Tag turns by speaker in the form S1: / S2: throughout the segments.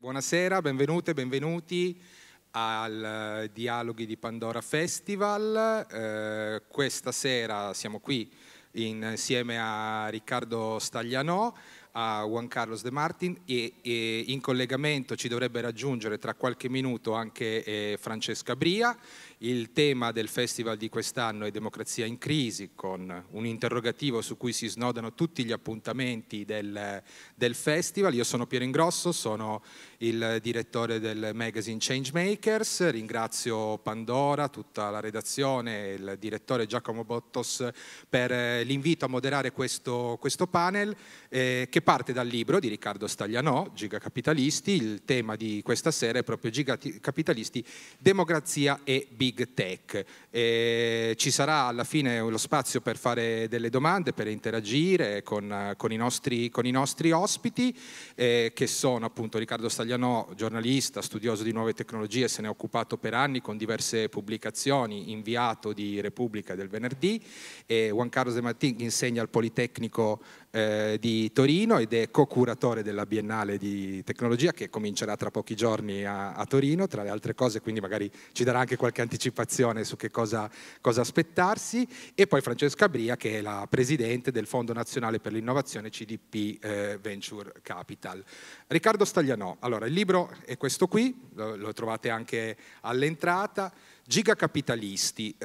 S1: Buonasera, benvenute, benvenuti al eh, Dialoghi di Pandora Festival. Eh, questa sera siamo qui insieme a Riccardo Staglianò, a Juan Carlos De Martin e, e, in collegamento ci dovrebbe raggiungere tra qualche minuto anche eh, Francesca Bria. Il tema del festival di quest'anno è democrazia in crisi, con un interrogativo su cui si snodano tutti gli appuntamenti del, del festival. Io sono Piero Ingrosso, sono il direttore del magazine Changemakers, ringrazio Pandora, tutta la redazione, il direttore Giacomo Bottos per l'invito a moderare questo, questo panel eh, che parte dal libro di Riccardo Staglianò, Gigacapitalisti. Il tema di questa sera è proprio Gigacapitalisti, democrazia e business big tech. E eh, ci sarà alla fine lo spazio per fare delle domande, per interagire con, con, i, nostri, con i, nostri, ospiti, eh, che sono appunto Riccardo Staglianò, giornalista, studioso di nuove tecnologie, se ne è occupato per anni con diverse pubblicazioni, inviato di Repubblica del venerdì, e Juan Carlos De Martin insegna al Politecnico eh, di Torino ed è co-curatore della Biennale di Tecnologia che comincerà tra pochi giorni a, a Torino, tra le altre cose, quindi magari ci darà anche qualche anticipazione anticipazione su che cosa, cosa aspettarsi e poi Francesca Bria che è la presidente del Fondo Nazionale per l'Innovazione CDP eh, Venture Capital. Riccardo Staglianò, allora il libro è questo qui, lo, lo trovate anche all'entrata. Gigacapitalisti, eh,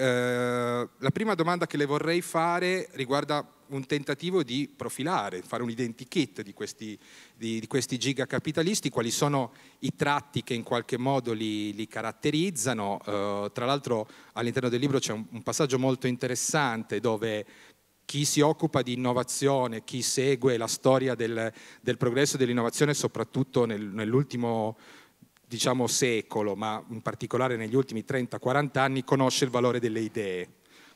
S1: la prima domanda che le vorrei fare riguarda un tentativo di profilare, fare un identikit di questi, di, di questi gigacapitalisti, quali sono i tratti che in qualche modo li, li caratterizzano. Eh, tra l'altro all'interno del libro c'è un, un passaggio molto interessante dove chi si occupa di innovazione, chi segue la storia del, del progresso dell'innovazione, soprattutto nel, nell'ultimo diciamo, secolo, ma in particolare negli ultimi 30-40 anni, conosce il valore delle idee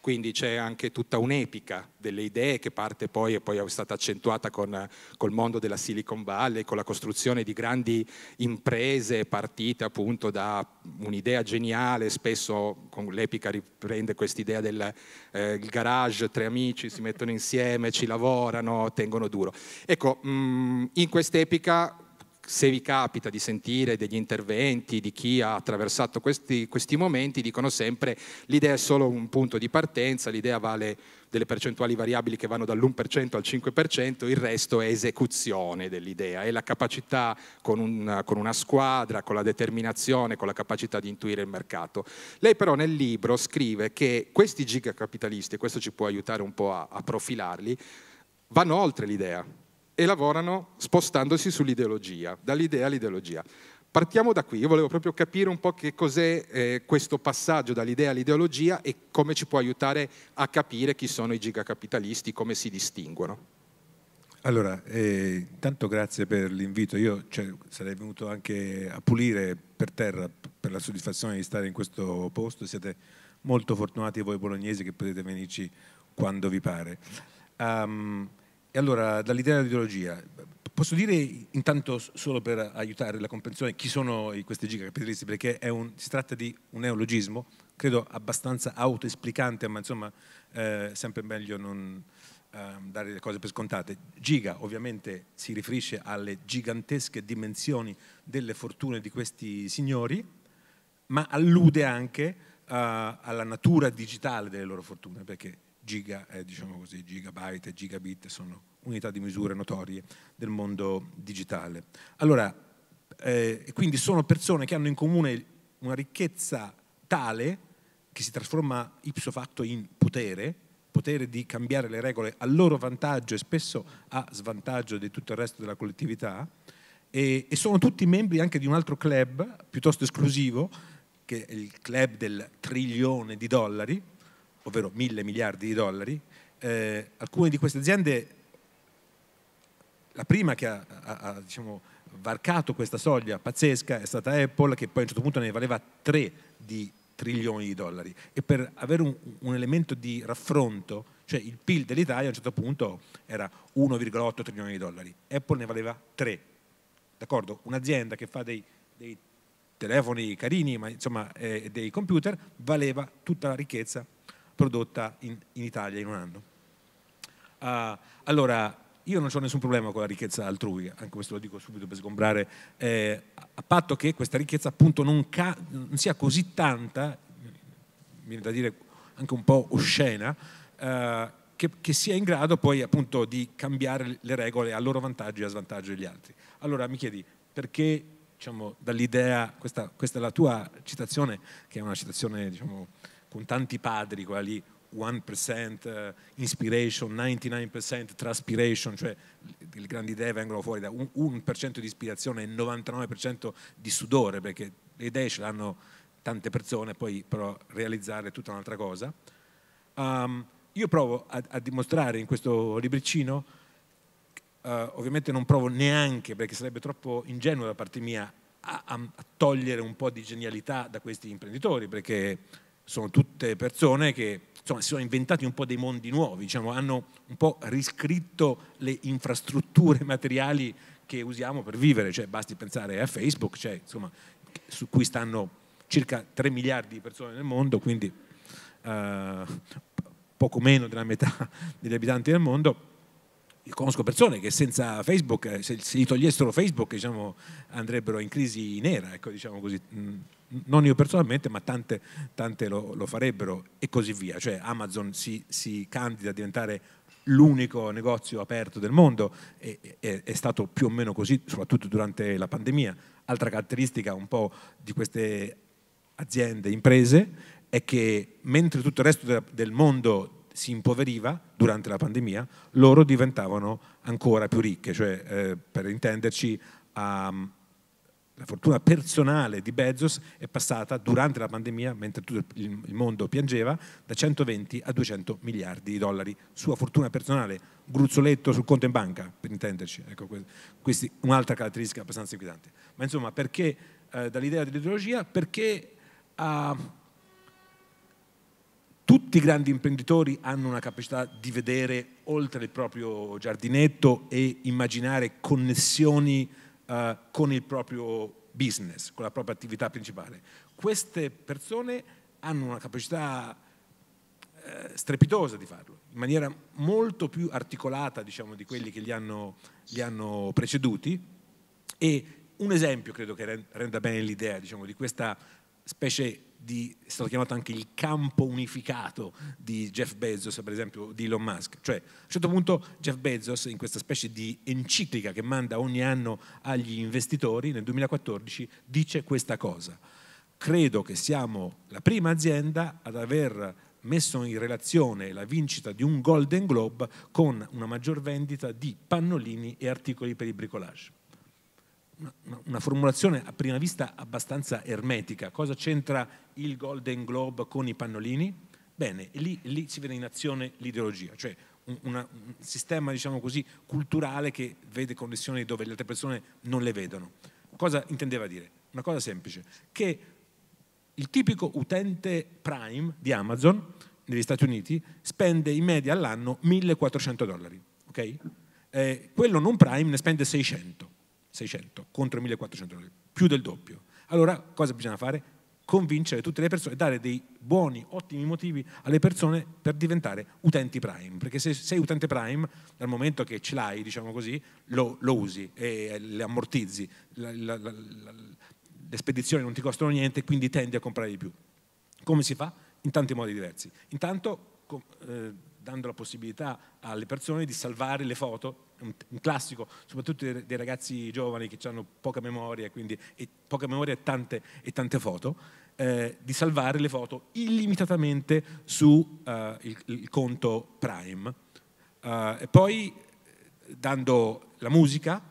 S1: quindi c'è anche tutta un'epica delle idee che parte poi e poi è stata accentuata con, col mondo della Silicon Valley, con la costruzione di grandi imprese partite appunto da un'idea geniale, spesso con l'epica riprende quest'idea del eh, garage, tre amici si mettono insieme, ci lavorano, tengono duro. Ecco, mh, mm, in quest'epica se vi capita di sentire degli interventi di chi ha attraversato questi, questi momenti, dicono sempre l'idea è solo un punto di partenza, l'idea vale delle percentuali variabili che vanno dall'1% al 5%, il resto è esecuzione dell'idea, è la capacità con una, con una squadra, con la determinazione, con la capacità di intuire il mercato. Lei però nel libro scrive che questi gigacapitalisti, e questo ci può aiutare un po' a, a profilarli, vanno oltre l'idea, e lavorano spostandosi sull'ideologia, dall'idea all'ideologia. Partiamo da qui, io volevo proprio capire un po' che cos'è eh, questo passaggio dall'idea all'ideologia e come ci può aiutare a capire chi sono i gigacapitalisti, come si distinguono.
S2: Allora, eh, grazie per l'invito, io cioè, sarei venuto anche a pulire per terra per la soddisfazione di stare in questo posto, siete molto fortunati voi bolognesi che potete venirci quando vi pare. Um, e allora, dall'idea dell'ideologia, posso dire intanto solo per aiutare la comprensione chi sono questi gigacapitalisti, perché un, si tratta di un neologismo, credo abbastanza autoesplicante, ma insomma eh, sempre meglio non eh, dare le cose per scontate. Giga ovviamente si riferisce alle gigantesche dimensioni delle fortune di questi signori, ma allude anche eh, alla natura digitale delle loro fortune, perché giga, eh, diciamo così, gigabyte e gigabit sono unità di misure notorie del mondo digitale. Allora, eh, quindi sono persone che hanno in comune una ricchezza tale che si trasforma ipso facto in potere, potere di cambiare le regole a loro vantaggio e spesso a svantaggio di tutto il resto della collettività, e, e sono tutti membri anche di un altro club piuttosto esclusivo, che è il club del trilione di dollari, ovvero mille miliardi di dollari, eh, alcune di queste aziende, la prima che ha, ha, ha diciamo, varcato questa soglia pazzesca è stata Apple che poi a un certo punto ne valeva 3 di trilioni di dollari e per avere un, un elemento di raffronto, cioè il PIL dell'Italia a un certo punto era 1,8 trilioni di dollari, Apple ne valeva 3, d'accordo? Un'azienda che fa dei, dei telefoni carini, ma insomma eh, dei computer, valeva tutta la ricchezza prodotta in, in Italia in un anno. Uh, allora, io non ho nessun problema con la ricchezza altrui, anche questo lo dico subito per sgombrare, eh, a patto che questa ricchezza appunto non, non, sia così tanta, viene da dire anche un po' oscena, eh, che, che, sia in grado poi appunto di cambiare le regole a loro vantaggio e a svantaggio degli altri. Allora mi chiedi perché diciamo, dall'idea, questa, questa, è la tua citazione, che è una citazione diciamo, con tanti padri, quelli 1% eh, inspiration, 99% transpiration, cioè le grandi idee vengono fuori da 1% di ispirazione e 99% di sudore, perché le idee ce l'hanno tante persone, poi però realizzare è tutta un'altra cosa. Um, io provo a, a, dimostrare in questo libricino, uh, ovviamente non provo neanche, perché sarebbe troppo ingenuo da parte mia, a, a, a togliere un po' di genialità da questi imprenditori, perché sono tutte persone che insomma, si sono inventati un po' dei mondi nuovi, diciamo, hanno un po' riscritto le infrastrutture materiali che usiamo per vivere, cioè, basti pensare a Facebook, cioè, insomma, su cui stanno circa 3 miliardi di persone nel mondo, quindi eh, poco meno della metà degli abitanti del mondo. Io conosco persone che senza Facebook, eh, se, gli togliessero Facebook, diciamo, andrebbero in crisi nera, ecco, diciamo così. Mm non io personalmente, ma tante, tante lo, lo, farebbero e così via. Cioè Amazon si, si candida a diventare l'unico negozio aperto del mondo, e, e, è stato più o meno così, soprattutto durante la pandemia. Altra caratteristica un po' di queste aziende, imprese, è che mentre tutto il resto de, del mondo si impoveriva durante la pandemia, loro diventavano ancora più ricche, cioè eh, per intenderci a, la fortuna personale di Bezos è passata durante la pandemia, mentre tutto il mondo piangeva, da 120 a 200 miliardi di dollari. Sua fortuna personale, gruzzoletto sul conto in banca, per intenderci. Ecco, questa è un'altra caratteristica abbastanza inquietante. Ma insomma, perché eh, dall'idea dell'ideologia? Perché eh, tutti i grandi imprenditori hanno una capacità di vedere oltre il proprio giardinetto e immaginare connessioni eh, con il proprio business, con la propria attività principale. Queste persone hanno una capacità eh, strepitosa di farlo, in maniera molto più articolata diciamo, di quelli che li hanno, li hanno preceduti e un esempio credo che renda bene l'idea diciamo, di questa specie di, è stato chiamato anche il campo unificato di Jeff Bezos, per esempio di Elon Musk. Cioè, a un certo punto Jeff Bezos, in questa specie di enciclica che manda ogni anno agli investitori, nel 2014, dice questa cosa. Credo che siamo la prima azienda ad aver messo in relazione la vincita di un Golden Globe con una maggior vendita di pannolini e articoli per il bricolage una formulazione a prima vista abbastanza ermetica. Cosa c'entra il Golden Globe con i pannolini? Bene, lì, lì si vede in azione l'ideologia, cioè un, una, un sistema diciamo così, culturale che vede connessioni dove le altre persone non le vedono. Cosa intendeva dire? Una cosa semplice, che il tipico utente Prime di Amazon negli Stati Uniti spende in media all'anno 1400 dollari, okay? eh, quello non Prime ne spende 600 600 contro 1400 euro, più del doppio. Allora cosa bisogna fare? Convincere tutte le persone, dare dei buoni, ottimi motivi alle persone per diventare utenti Prime, perché se sei utente Prime, dal momento che ce l'hai, diciamo così, lo, lo usi e le ammortizzi, la, la, la, le spedizioni non ti costano niente, quindi tendi a comprare di più. Come si fa? In tanti modi diversi. Intanto eh, dando la possibilità alle persone di salvare le foto, un, classico soprattutto dei, dei ragazzi giovani che hanno poca memoria, quindi, e, poca memoria e, tante, e tante foto, eh, di salvare le foto illimitatamente su eh, il, il, conto Prime. Eh, e poi eh, dando la musica,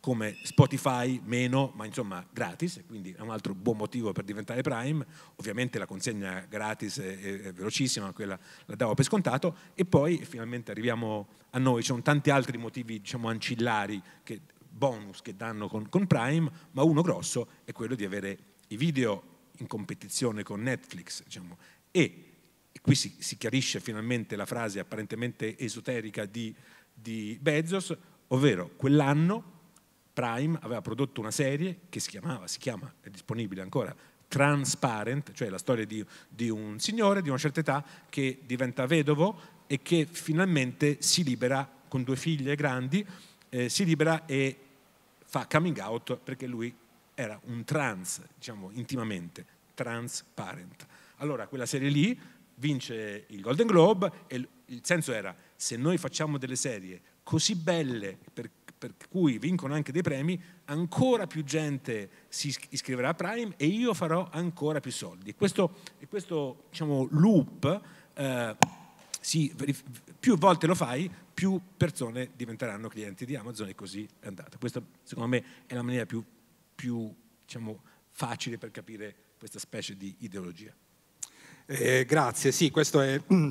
S2: come Spotify meno, ma insomma gratis, quindi è un altro buon motivo per diventare Prime, ovviamente la consegna gratis è, è velocissima, quella la davo per scontato, e poi finalmente arriviamo a noi, ci sono tanti altri motivi diciamo ancillari, che, bonus che danno con, con Prime, ma uno grosso è quello di avere i video in competizione con Netflix, diciamo, e, e, qui si, si, chiarisce finalmente la frase apparentemente esoterica di, di Bezos, ovvero quell'anno Prime aveva prodotto una serie che si chiamava, si chiama, è disponibile ancora, Transparent, cioè la storia di, di un signore di una certa età che diventa vedovo e che finalmente si libera con due figlie grandi, eh, si libera e fa coming out perché lui era un trans, diciamo intimamente, transparent. Allora quella serie lì vince il Golden Globe e il senso era se noi facciamo delle serie così belle per per cui vincono anche dei premi, ancora più gente si iscriverà a Prime e io farò ancora più soldi. Questo, questo diciamo, loop, eh, si, più volte lo fai, più persone diventeranno clienti di Amazon e così è andata. Questa secondo me è la maniera più, più diciamo, facile per capire questa specie di ideologia. Eh, grazie,
S1: sì, questo è mm,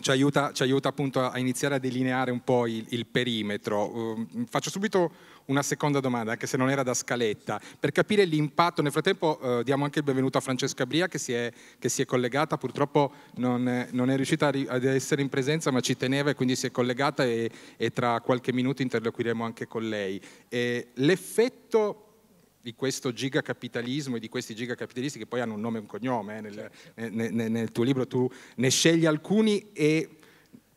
S1: ci aiuta, ci aiuta, appunto a iniziare a delineare un po' il, il perimetro. Uh, faccio subito una seconda domanda, anche se non era da scaletta, per capire l'impatto. Nel frattempo uh, diamo anche il benvenuto a Francesca Bria che si è, che si è collegata, purtroppo non, non è riuscita ad essere in presenza, ma ci teneva e quindi si è collegata e, e tra qualche minuto interloquiremo anche con lei. E l'effetto di questo gigacapitalismo e di questi gigacapitalisti che poi hanno un nome e un cognome, eh, nel, nel, certo. nel, nel tuo libro tu ne scegli alcuni e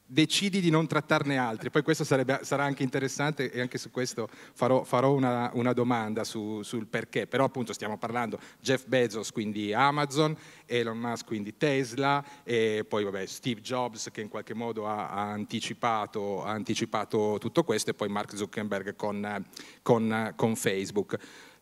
S1: decidi di non trattarne altri. Poi questo sarebbe, sarà anche interessante e anche su questo farò, farò una, una, domanda su, sul perché. Però appunto stiamo parlando Jeff Bezos, quindi Amazon, Elon Musk, quindi Tesla, e poi vabbè, Steve Jobs che in qualche modo ha, ha, anticipato, ha anticipato, tutto questo e poi Mark Zuckerberg con, con, con Facebook.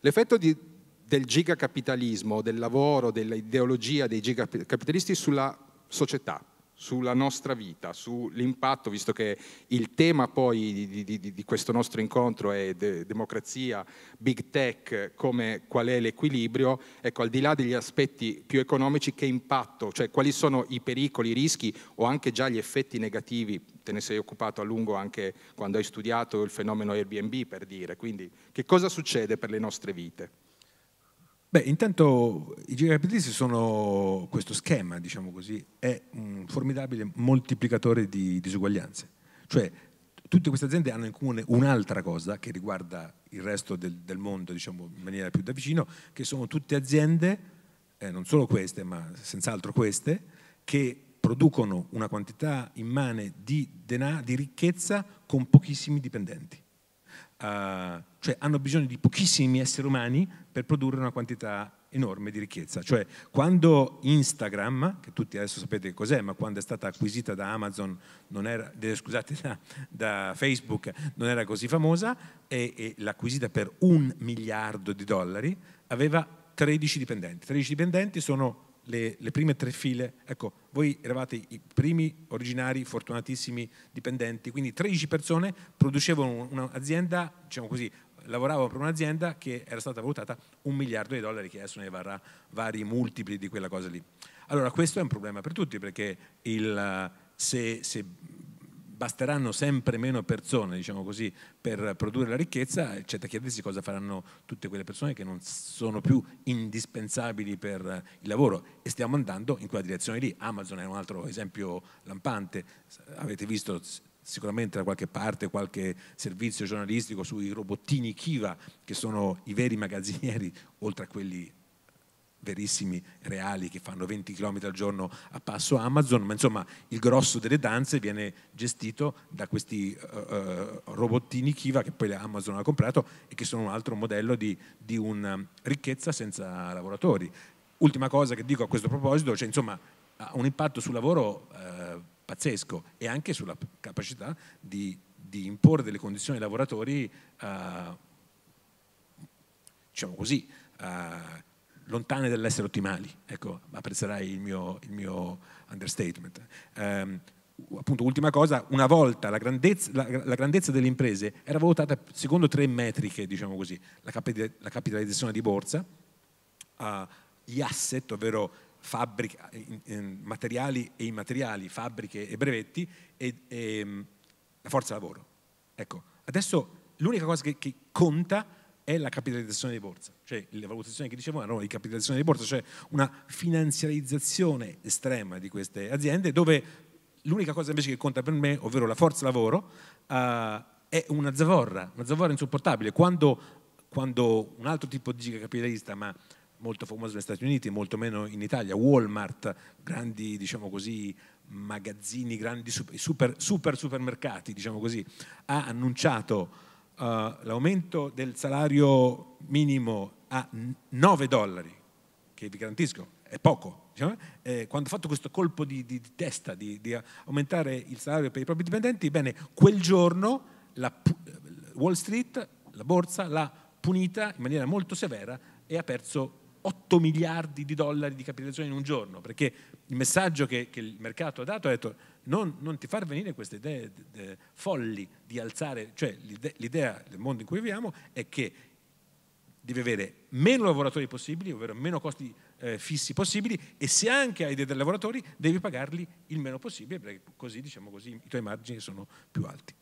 S1: L'effetto di, del gigacapitalismo, del lavoro, dell'ideologia dei gigacapitalisti sulla società, sulla nostra vita, sull'impatto, visto che il tema poi di, di, di questo nostro incontro è de- democrazia, big tech, come, qual è l'equilibrio, ecco, al di là degli aspetti più economici, che impatto, cioè quali sono i pericoli, i rischi o anche già gli effetti negativi te ne sei occupato a lungo anche quando hai studiato il fenomeno Airbnb, per dire. Quindi che cosa succede per le nostre vite?
S2: Beh, intanto i GRPT sono questo schema, diciamo così, è un formidabile moltiplicatore di disuguaglianze. Cioè, tutte queste aziende hanno in comune un'altra cosa che riguarda il resto del, del, mondo, diciamo, in maniera più da vicino, che sono tutte aziende, eh, non solo queste, ma senz'altro queste, che producono una quantità immane di, denaro, di ricchezza con pochissimi dipendenti. Uh, cioè hanno bisogno di pochissimi esseri umani per produrre una quantità enorme di ricchezza. Cioè quando Instagram, che tutti adesso sapete cos'è, ma quando è stata acquisita da Amazon, era, scusate, da, da, Facebook, non era così famosa, e, e acquisita per un miliardo di dollari, aveva 13 dipendenti. 13 dipendenti sono le, le, prime tre file, ecco, voi eravate i primi originari fortunatissimi dipendenti, quindi 13 persone producevano un'azienda, diciamo così, lavoravano per un'azienda che era stata valutata un miliardo di dollari, che adesso ne varrà vari multipli di quella cosa lì. Allora questo è un problema per tutti perché il, se, se basteranno sempre meno persone diciamo così, per produrre la ricchezza, c'è da chiedersi cosa faranno tutte quelle persone che non sono più indispensabili per il lavoro e stiamo andando in quella direzione lì. Amazon è un altro esempio lampante, avete visto sicuramente da qualche parte qualche servizio giornalistico sui robottini Kiva che sono i veri magazzinieri oltre a quelli verissimi, reali, che fanno 20 km al giorno a passo Amazon, ma insomma il grosso delle danze viene gestito da questi uh, robottini Kiva che poi Amazon ha comprato e che sono un altro modello di, di una eh, ricchezza senza lavoratori. Ultima cosa che dico a questo proposito, cioè insomma ha un impatto sul lavoro eh, pazzesco e anche sulla capacità di, di imporre delle condizioni ai lavoratori, eh, diciamo così, eh, lontane dall'essere ottimali, ecco, apprezzerai il mio, il mio understatement. Um, appunto, ultima cosa, una volta la grandezza, la, la grandezza, delle imprese era valutata secondo tre metriche, diciamo così, la, capi, la capitalizzazione di borsa, uh, gli asset, ovvero fabbrica, in, in, materiali e immateriali, fabbriche e brevetti, e, e ehm, la forza lavoro. Ecco, adesso l'unica cosa che, che conta è la capitalizzazione di borsa, cioè le valutazioni che dicevo erano di capitalizzazione di borsa, cioè una finanziarizzazione estrema di queste aziende dove l'unica cosa invece che conta per me, ovvero la forza lavoro, eh, è una zavorra, una zavorra insopportabile. Quando, quando un altro tipo di capitalista, ma molto famoso negli Stati Uniti, molto meno in Italia, Walmart, grandi diciamo così, magazzini, grandi super, super supermercati, diciamo così, ha annunciato eh, l'aumento del salario minimo a 9 dollari, che vi garantisco è poco, diciamo, eh, quando ha fatto questo colpo di, di, di testa di, di, aumentare il salario per i propri dipendenti, bene, quel giorno la, eh, Wall Street, la borsa, l'ha punita in maniera molto severa e ha perso 8 miliardi di dollari di capitalizzazione in un giorno, perché il messaggio che, che il mercato ha dato è detto non, non ti far venire queste idee de, de, folli di alzare, cioè l'idea del mondo in cui viviamo è che devi avere meno lavoratori possibili, ovvero meno costi eh, fissi possibili e se anche hai dei lavoratori devi pagarli il meno possibile perché così, diciamo così, i tuoi margini sono più alti.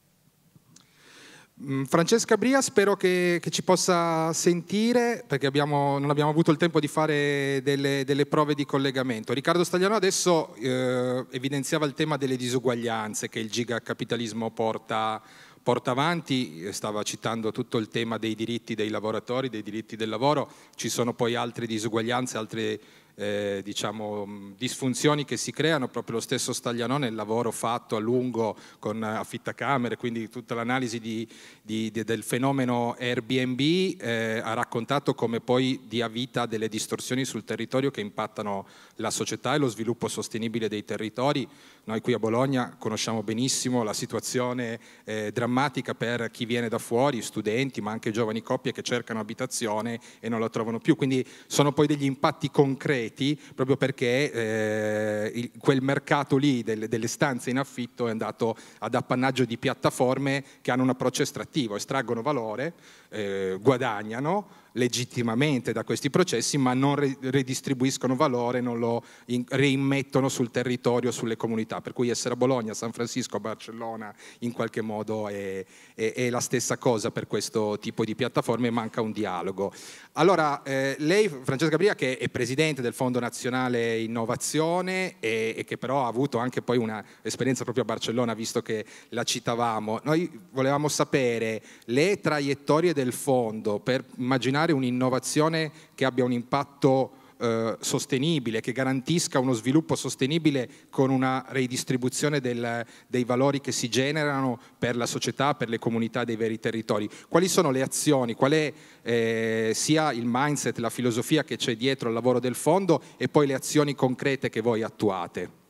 S1: Mm, Francesca Bria spero che, che, ci possa sentire perché abbiamo, non abbiamo avuto il tempo di fare delle, delle prove di collegamento. Riccardo Stagliano adesso eh, evidenziava il tema delle disuguaglianze che il gigacapitalismo porta, porta avanti, stava citando tutto il tema dei diritti dei lavoratori, dei diritti del lavoro, ci sono poi altre disuguaglianze, altre eh, diciamo, mm, disfunzioni che si creano, proprio lo stesso Staglianò nel lavoro fatto a lungo con eh, affittacamere, quindi tutta l'analisi di, di, di, del fenomeno Airbnb eh, ha raccontato come poi dia vita a delle distorsioni sul territorio che impattano la società e lo sviluppo sostenibile dei territori. Noi qui a Bologna conosciamo benissimo la situazione eh, drammatica per chi viene da fuori, studenti, ma anche giovani coppie che cercano abitazione e non la trovano più, quindi sono poi degli impatti concreti concreti proprio perché eh, il, quel mercato lì del, delle stanze in affitto è andato ad appannaggio di piattaforme che hanno un approccio estrattivo, estraggono valore, eh, guadagnano, legittimamente da questi processi, ma non redistribuiscono valore, non lo in- reimmettono sul territorio, sulle comunità. Per cui essere a Bologna, San Francisco, Barcellona, in qualche modo è, è, è la stessa cosa per questo tipo di piattaforme, manca un dialogo. Allora, eh, lei, Francesca Gabriella, che è presidente del Fondo Nazionale Innovazione e, e che però ha avuto anche poi un'esperienza proprio a Barcellona, visto che la citavamo, noi volevamo sapere le traiettorie del fondo per immaginare creare un'innovazione che abbia un impatto eh, sostenibile, che garantisca uno sviluppo sostenibile con una ridistribuzione del, dei valori che si generano per la società, per le comunità dei veri territori. Quali sono le azioni, qual è eh, sia il mindset, la filosofia che c'è dietro al lavoro del fondo e poi le azioni concrete che voi attuate?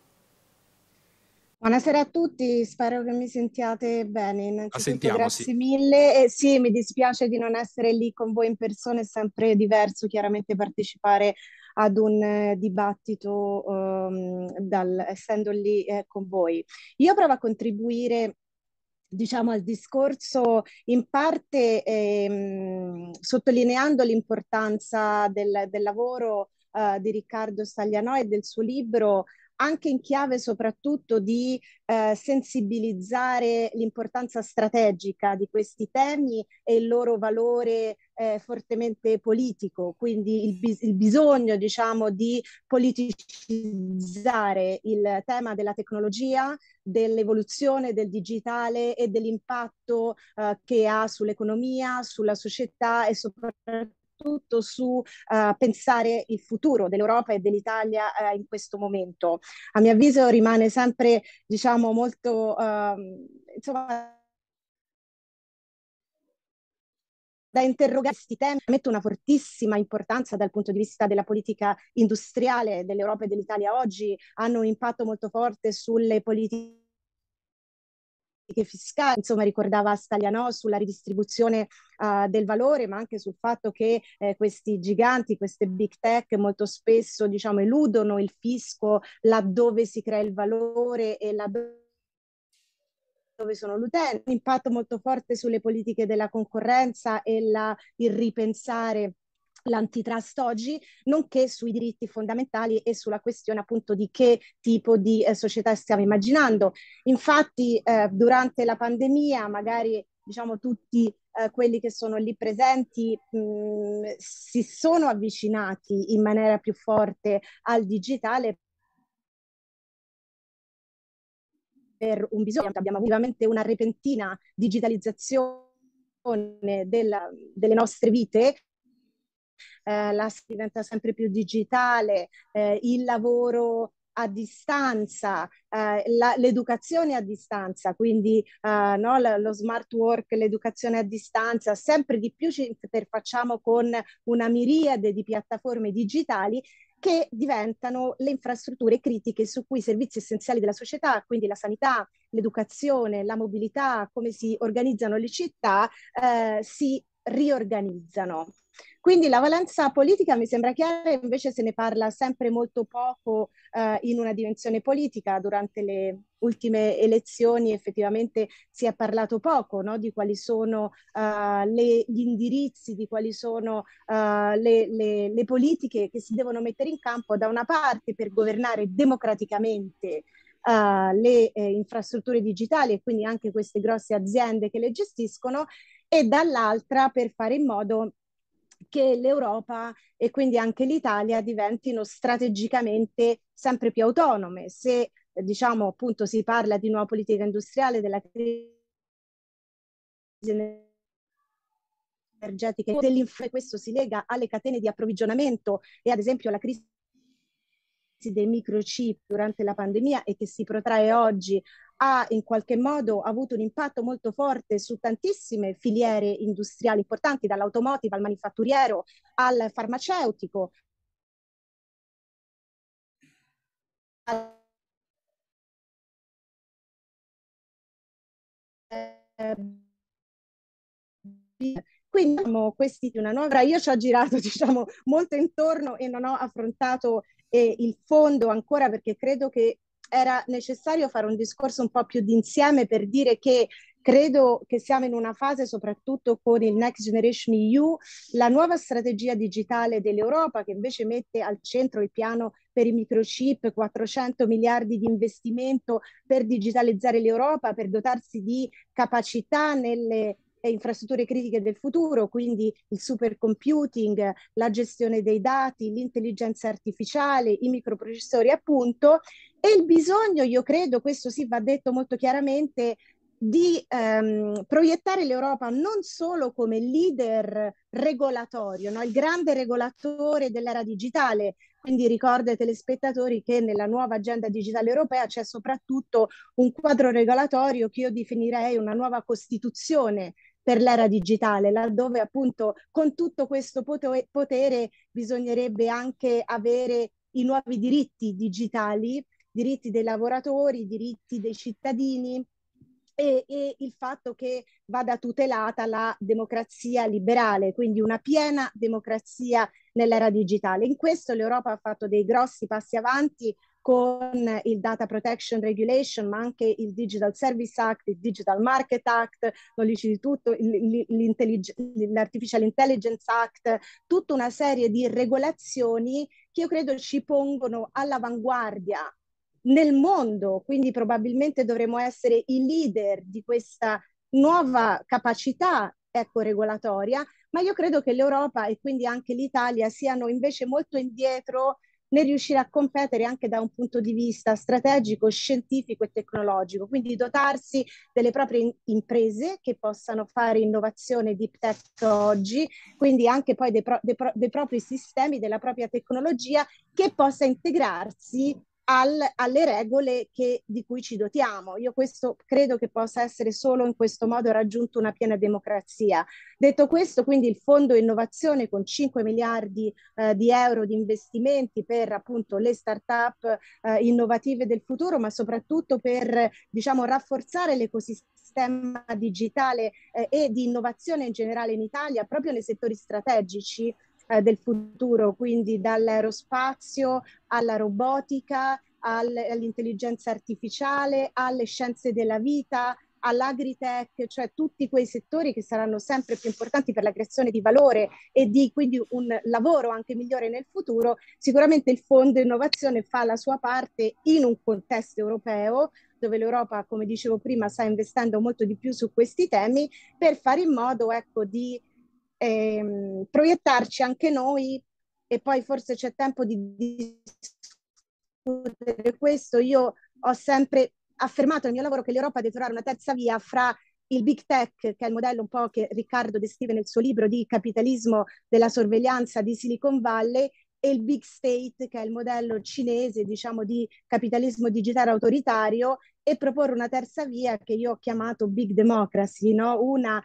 S3: Buonasera a tutti, spero che mi sentiate bene. Innanzitutto, sentiamo, grazie sì. mille. Eh, sì, mi dispiace di non essere lì con voi in persona, è sempre diverso chiaramente partecipare ad un eh, dibattito um, dal, essendo lì eh, con voi. Io provo a contribuire diciamo al discorso in parte ehm, sottolineando l'importanza del, del lavoro eh, di Riccardo Staglianò e del suo libro anche in chiave soprattutto di eh, sensibilizzare l'importanza strategica di questi temi e il loro valore eh, fortemente politico, quindi il, bis- il, bisogno diciamo di politicizzare il tema della tecnologia, dell'evoluzione del digitale e dell'impatto eh, che ha sull'economia, sulla società e soprattutto soprattutto su uh, pensare il futuro dell'Europa e dell'Italia uh, in questo momento. A mio avviso rimane sempre, diciamo, molto, uh, insomma, da interrogare questi temi mette una fortissima importanza dal punto di vista della politica industriale dell'Europa e dell'Italia oggi, hanno un impatto molto forte sulle politiche politiche fiscali, insomma ricordava Staglianò sulla ridistribuzione uh, del valore, ma anche sul fatto che eh, questi giganti, queste big tech molto spesso diciamo eludono il fisco laddove si crea il valore e laddove dove sono l'utente, un impatto molto forte sulle politiche della concorrenza e la, il ripensare l'antitrust oggi, nonché sui diritti fondamentali e sulla questione appunto di che tipo di eh, società stiamo immaginando. Infatti eh, durante la pandemia magari diciamo tutti eh, quelli che sono lì presenti mh, mm, si sono avvicinati in maniera più forte al digitale per un bisogno, abbiamo ovviamente una repentina digitalizzazione della, delle nostre vite eh, l'asse diventa sempre più digitale, eh, il lavoro a distanza, eh, la, l'educazione a distanza, quindi eh, no, lo, lo smart work, l'educazione a distanza, sempre di più ci interfacciamo con una miriade di piattaforme digitali che diventano le infrastrutture critiche su cui i servizi essenziali della società, quindi la sanità, l'educazione, la mobilità, come si organizzano le città, eh, si riorganizzano. Quindi la valenza politica mi sembra chiara, invece se ne parla sempre molto poco eh, in una dimensione politica. Durante le ultime elezioni effettivamente si è parlato poco no? di quali sono uh, le, gli indirizzi, di quali sono uh, le, le, le politiche che si devono mettere in campo da una parte per governare democraticamente uh, le eh, infrastrutture digitali e quindi anche queste grosse aziende che le gestiscono e dall'altra per fare in modo che l'Europa e quindi anche l'Italia diventino strategicamente sempre più autonome. Se eh, diciamo appunto si parla di nuova politica industriale, della crisi energetiche dell'infra, questo si lega alle catene di approvvigionamento e ad esempio alla crisi utilizzi dei microchip durante la pandemia e che si protrae oggi ha in qualche modo avuto un impatto molto forte su tantissime filiere industriali importanti, dall'automotive al manifatturiero al farmaceutico. Quindi diciamo, questi di una nuova. Io ci ho girato diciamo, molto intorno e non ho affrontato e il fondo ancora perché credo che era necessario fare un discorso un po' più d'insieme per dire che credo che siamo in una fase, soprattutto con il Next Generation EU, la nuova strategia digitale dell'Europa che invece mette al centro il piano per i microchip, 400 miliardi di investimento per digitalizzare l'Europa, per dotarsi di capacità nelle infrastrutture critiche del futuro, quindi il supercomputing, la gestione dei dati, l'intelligenza artificiale, i microprocessori appunto, e il bisogno, io credo, questo sì va detto molto chiaramente, di ehm, proiettare l'Europa non solo come leader regolatorio, no? il grande regolatore dell'era digitale. Quindi ricordo ai telespettatori che nella nuova agenda digitale europea c'è soprattutto un quadro regolatorio che io definirei una nuova costituzione per l'era digitale, laddove appunto con tutto questo potere bisognerebbe anche avere i nuovi diritti digitali, diritti dei lavoratori, diritti dei cittadini e, e il fatto che vada tutelata la democrazia liberale, quindi una piena democrazia nell'era digitale. In questo l'Europa ha fatto dei grossi passi avanti, con il Data Protection Regulation, ma anche il Digital Service Act, il Digital Market Act, non dici di tutto, l'Artificial Intelligence Act, tutta una serie di regolazioni che io credo ci pongono all'avanguardia nel mondo, quindi probabilmente dovremo essere i leader di questa nuova capacità ecco, regolatoria, ma io credo che l'Europa e quindi anche l'Italia siano invece molto indietro né riuscire a competere anche da un punto di vista strategico, scientifico e tecnologico. Quindi dotarsi delle proprie imprese che possano fare innovazione deep tech oggi, quindi anche poi dei, pro- dei, pro- dei propri sistemi, della propria tecnologia che possa integrarsi al, alle regole che, di cui ci dotiamo. Io questo credo che possa essere solo in questo modo raggiunto una piena democrazia. Detto questo, quindi il fondo innovazione con 5 miliardi eh, di euro di investimenti per appunto le start-up eh, innovative del futuro, ma soprattutto per diciamo rafforzare l'ecosistema digitale eh, e di innovazione in generale in Italia proprio nei settori strategici eh, del futuro, quindi dall'aerospazio alla robotica, al, all'intelligenza artificiale, alle scienze della vita, all'agritech, cioè tutti quei settori che saranno sempre più importanti per la creazione di valore e di quindi un lavoro anche migliore nel futuro, sicuramente il Fondo Innovazione fa la sua parte in un contesto europeo dove l'Europa, come dicevo prima, sta investendo molto di più su questi temi per fare in modo ecco, di ehm, proiettarci anche noi e poi forse c'è tempo di discutere questo. Io ho sempre affermato nel mio lavoro che l'Europa deve trovare una terza via fra il big tech, che è il modello un po' che Riccardo descrive nel suo libro di capitalismo della sorveglianza di Silicon Valley, e il big state, che è il modello cinese, diciamo, di capitalismo digitale autoritario, e proporre una terza via che io ho chiamato big democracy, no? una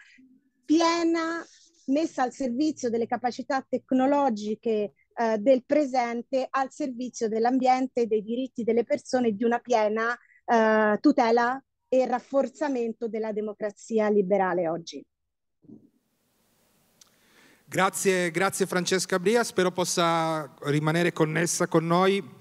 S3: piena messa al servizio delle capacità tecnologiche eh, del presente, al servizio dell'ambiente, dei diritti delle persone, di una piena eh, tutela e rafforzamento della democrazia liberale oggi.
S1: Grazie, grazie Francesca Bria, spero possa rimanere connessa con noi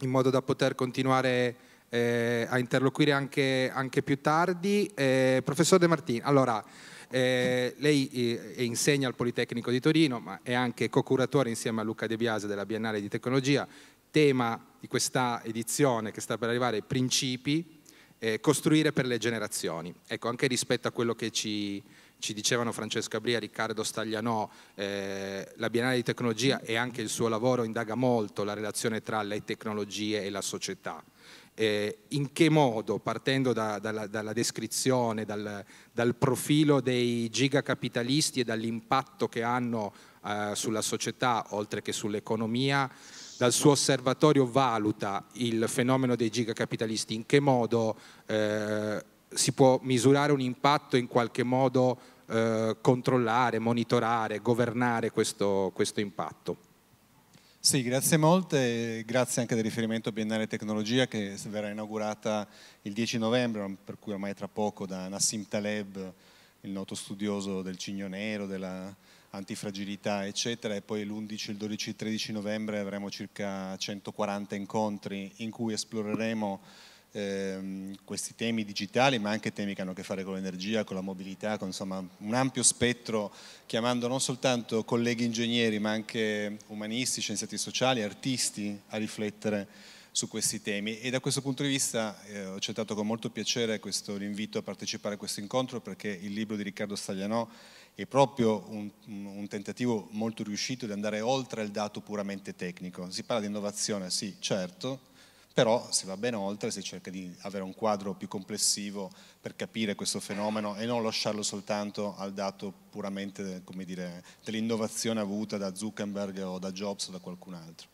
S1: in modo da poter continuare eh, a interloquire anche, anche più tardi. Eh, professor De Martini, allora, eh, lei eh, insegna al Politecnico di Torino, ma è anche co-curatore insieme a Luca De Biase della Biennale di Tecnologia. Tema di questa edizione che sta per arrivare, principi, eh, costruire per le generazioni. Ecco, anche rispetto a quello che ci, ci dicevano Francesco Abria, Riccardo Staglianò, eh, la Biennale di Tecnologia e anche il suo lavoro indaga molto la relazione tra le tecnologie e la società eh, in che modo, partendo da, dalla, dalla, descrizione, dal, dal, profilo dei gigacapitalisti e dall'impatto che hanno eh, sulla società, oltre che sull'economia, dal suo osservatorio valuta il fenomeno dei gigacapitalisti, in che modo eh, si può misurare un impatto in qualche modo eh, controllare, monitorare, governare questo, questo impatto.
S4: Sì, grazie molte, grazie anche del riferimento a Biennale Tecnologia che verrà inaugurata il 10 novembre, per cui ormai tra poco da Nassim Taleb, il noto studioso del cigno nero, della antifragilità eccetera e poi l'11, il 12, il 13 novembre avremo circa 140 incontri in cui esploreremo ehm, questi temi digitali, ma anche temi che hanno a che fare con l'energia, con la mobilità, con insomma, un ampio spettro, chiamando non soltanto colleghi ingegneri, ma anche umanisti, scienziati sociali, artisti a riflettere su questi temi e da questo punto di vista eh, ho accettato con molto piacere questo, l'invito a partecipare a questo incontro perché il libro di Riccardo Staglianò è proprio un, un, tentativo molto riuscito di andare oltre il dato puramente tecnico. Si parla di innovazione, sì, certo, però si va ben oltre, si cerca di avere un quadro più complessivo per capire questo fenomeno e non lasciarlo soltanto al dato puramente dell'innovazione avuta da Zuckerberg o da Jobs o da qualcun altro.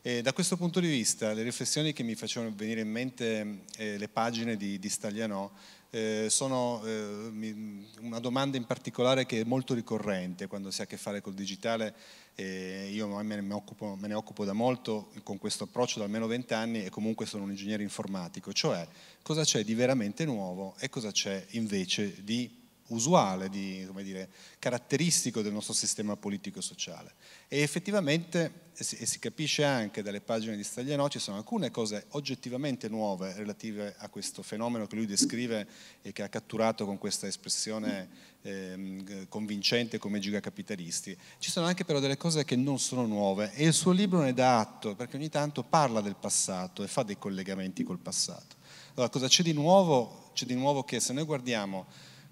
S4: E da questo punto di vista le riflessioni che mi facevano venire in mente eh, le pagine di, di Staglianò eh, sono, eh, mi, una domanda in particolare che è molto ricorrente quando si ha a che fare col digitale, eh, io me ne, occupo, me ne, occupo, da molto con questo approccio da almeno vent'anni e comunque sono un ingegnere informatico, cioè cosa c'è di veramente nuovo e cosa c'è invece di usuale, di, dire, caratteristico del nostro sistema politico e sociale. E effettivamente, e si, e si capisce anche dalle pagine di Stagliano, ci sono alcune cose oggettivamente nuove relative a questo fenomeno che lui descrive e che ha catturato con questa espressione eh, convincente come gigacapitalisti. Ci sono anche però delle cose che non sono nuove e il suo libro ne dà atto perché ogni tanto parla del passato e fa dei collegamenti col passato. Allora, cosa c'è di nuovo? C'è di nuovo che se noi guardiamo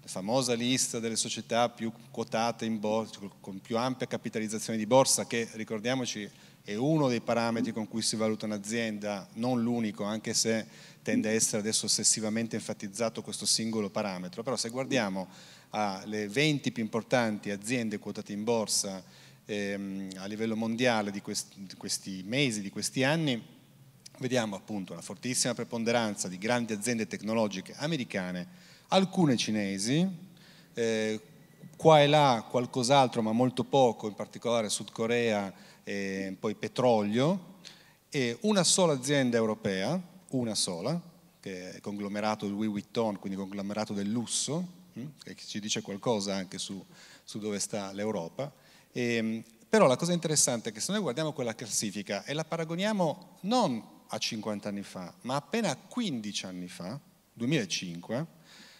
S4: la famosa lista delle società più quotate in borsa, con più ampia capitalizzazione di borsa, che ricordiamoci è uno dei parametri con cui si valuta un'azienda, non l'unico, anche se tende a essere adesso ossessivamente enfatizzato questo singolo parametro. Però se guardiamo alle 20 più importanti aziende quotate in borsa ehm, a livello mondiale di questi, di questi mesi, di questi anni, vediamo appunto una fortissima preponderanza di grandi aziende tecnologiche americane alcune cinesi, eh, qua e là qualcos'altro, ma molto poco, in particolare Sud Corea e poi petrolio, e una sola azienda europea, una sola, che è conglomerato del Louis Vuitton, quindi conglomerato del lusso, hm, che ci dice qualcosa anche su, su dove sta l'Europa. E, ehm, però la cosa interessante è che se noi guardiamo quella classifica e la paragoniamo non a 50 anni fa, ma appena a 15 anni fa, 2005,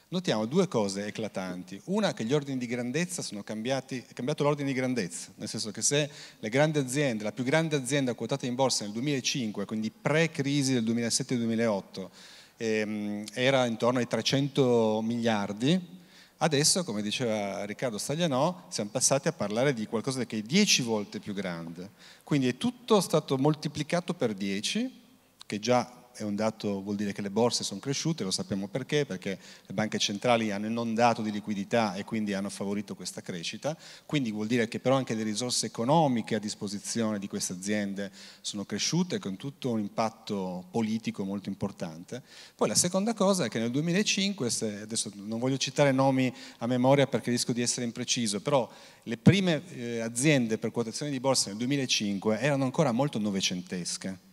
S4: notiamo due cose eclatanti. Una che gli ordini di grandezza sono cambiati, è cambiato l'ordine di grandezza, nel senso che se le grandi aziende, la più grande azienda quotata in borsa nel 2005, quindi pre-crisi del 2007-2008, ehm, era intorno ai 300 miliardi, adesso, come diceva Riccardo Staglianò, siamo passati a parlare di qualcosa che è 10 volte più grande. Quindi è tutto stato moltiplicato per 10, che già è un dato, vuol dire che le borse sono cresciute, lo sappiamo perché, perché le banche centrali hanno inondato di liquidità e quindi hanno favorito questa crescita, quindi vuol dire che però anche le risorse economiche a disposizione di queste aziende sono cresciute con tutto un impatto politico molto importante. Poi la seconda cosa è che nel 2005, se, adesso non voglio citare nomi a memoria perché rischio di essere impreciso, però le prime eh, aziende per quotazione di borsa nel 2005 erano ancora molto novecentesche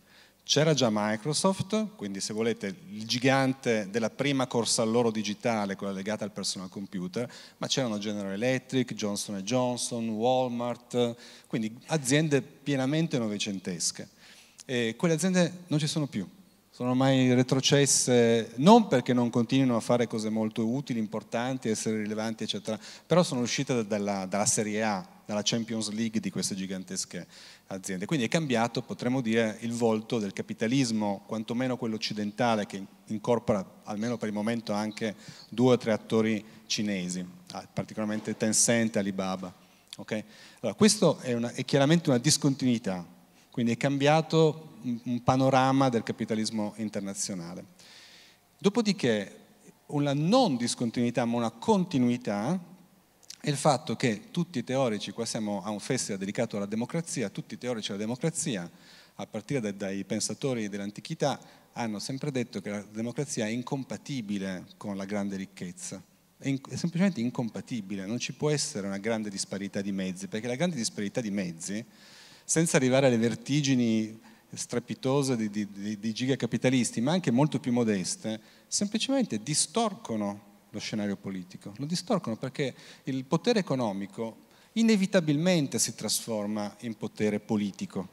S4: c'era già Microsoft, quindi se volete il gigante della prima corsa all'oro digitale, quella legata al personal computer, ma c'erano General Electric, Johnson Johnson, Walmart, quindi aziende pienamente novecentesche. E quelle aziende non ci sono più, sono ormai retrocesse, non perché non continuino a fare cose molto utili, importanti, essere rilevanti, eccetera, però sono uscite dalla, dalla serie A, dalla Champions League di queste gigantesche aziende. Quindi è cambiato, potremmo dire, il volto del capitalismo, quantomeno quello occidentale, che incorpora almeno per il momento anche due o tre attori cinesi, ah, particolarmente Tencent e Alibaba. Okay? Allora, questo è, una, è chiaramente una discontinuità, quindi è cambiato un panorama del capitalismo internazionale. Dopodiché una non discontinuità ma una continuità è il fatto che tutti i teorici, qua siamo a un festival dedicato alla democrazia, tutti i teorici della democrazia, a partire dai, dai pensatori dell'antichità, hanno sempre detto che la democrazia è incompatibile con la grande ricchezza. È, in, è semplicemente incompatibile, non ci può essere una grande disparità di mezzi, perché la grande disparità di mezzi, senza arrivare alle vertigini strepitose di, di, di gigacapitalisti, ma anche molto più modeste, semplicemente distorcono lo scenario politico, lo distorcono perché il potere economico inevitabilmente si trasforma in potere politico,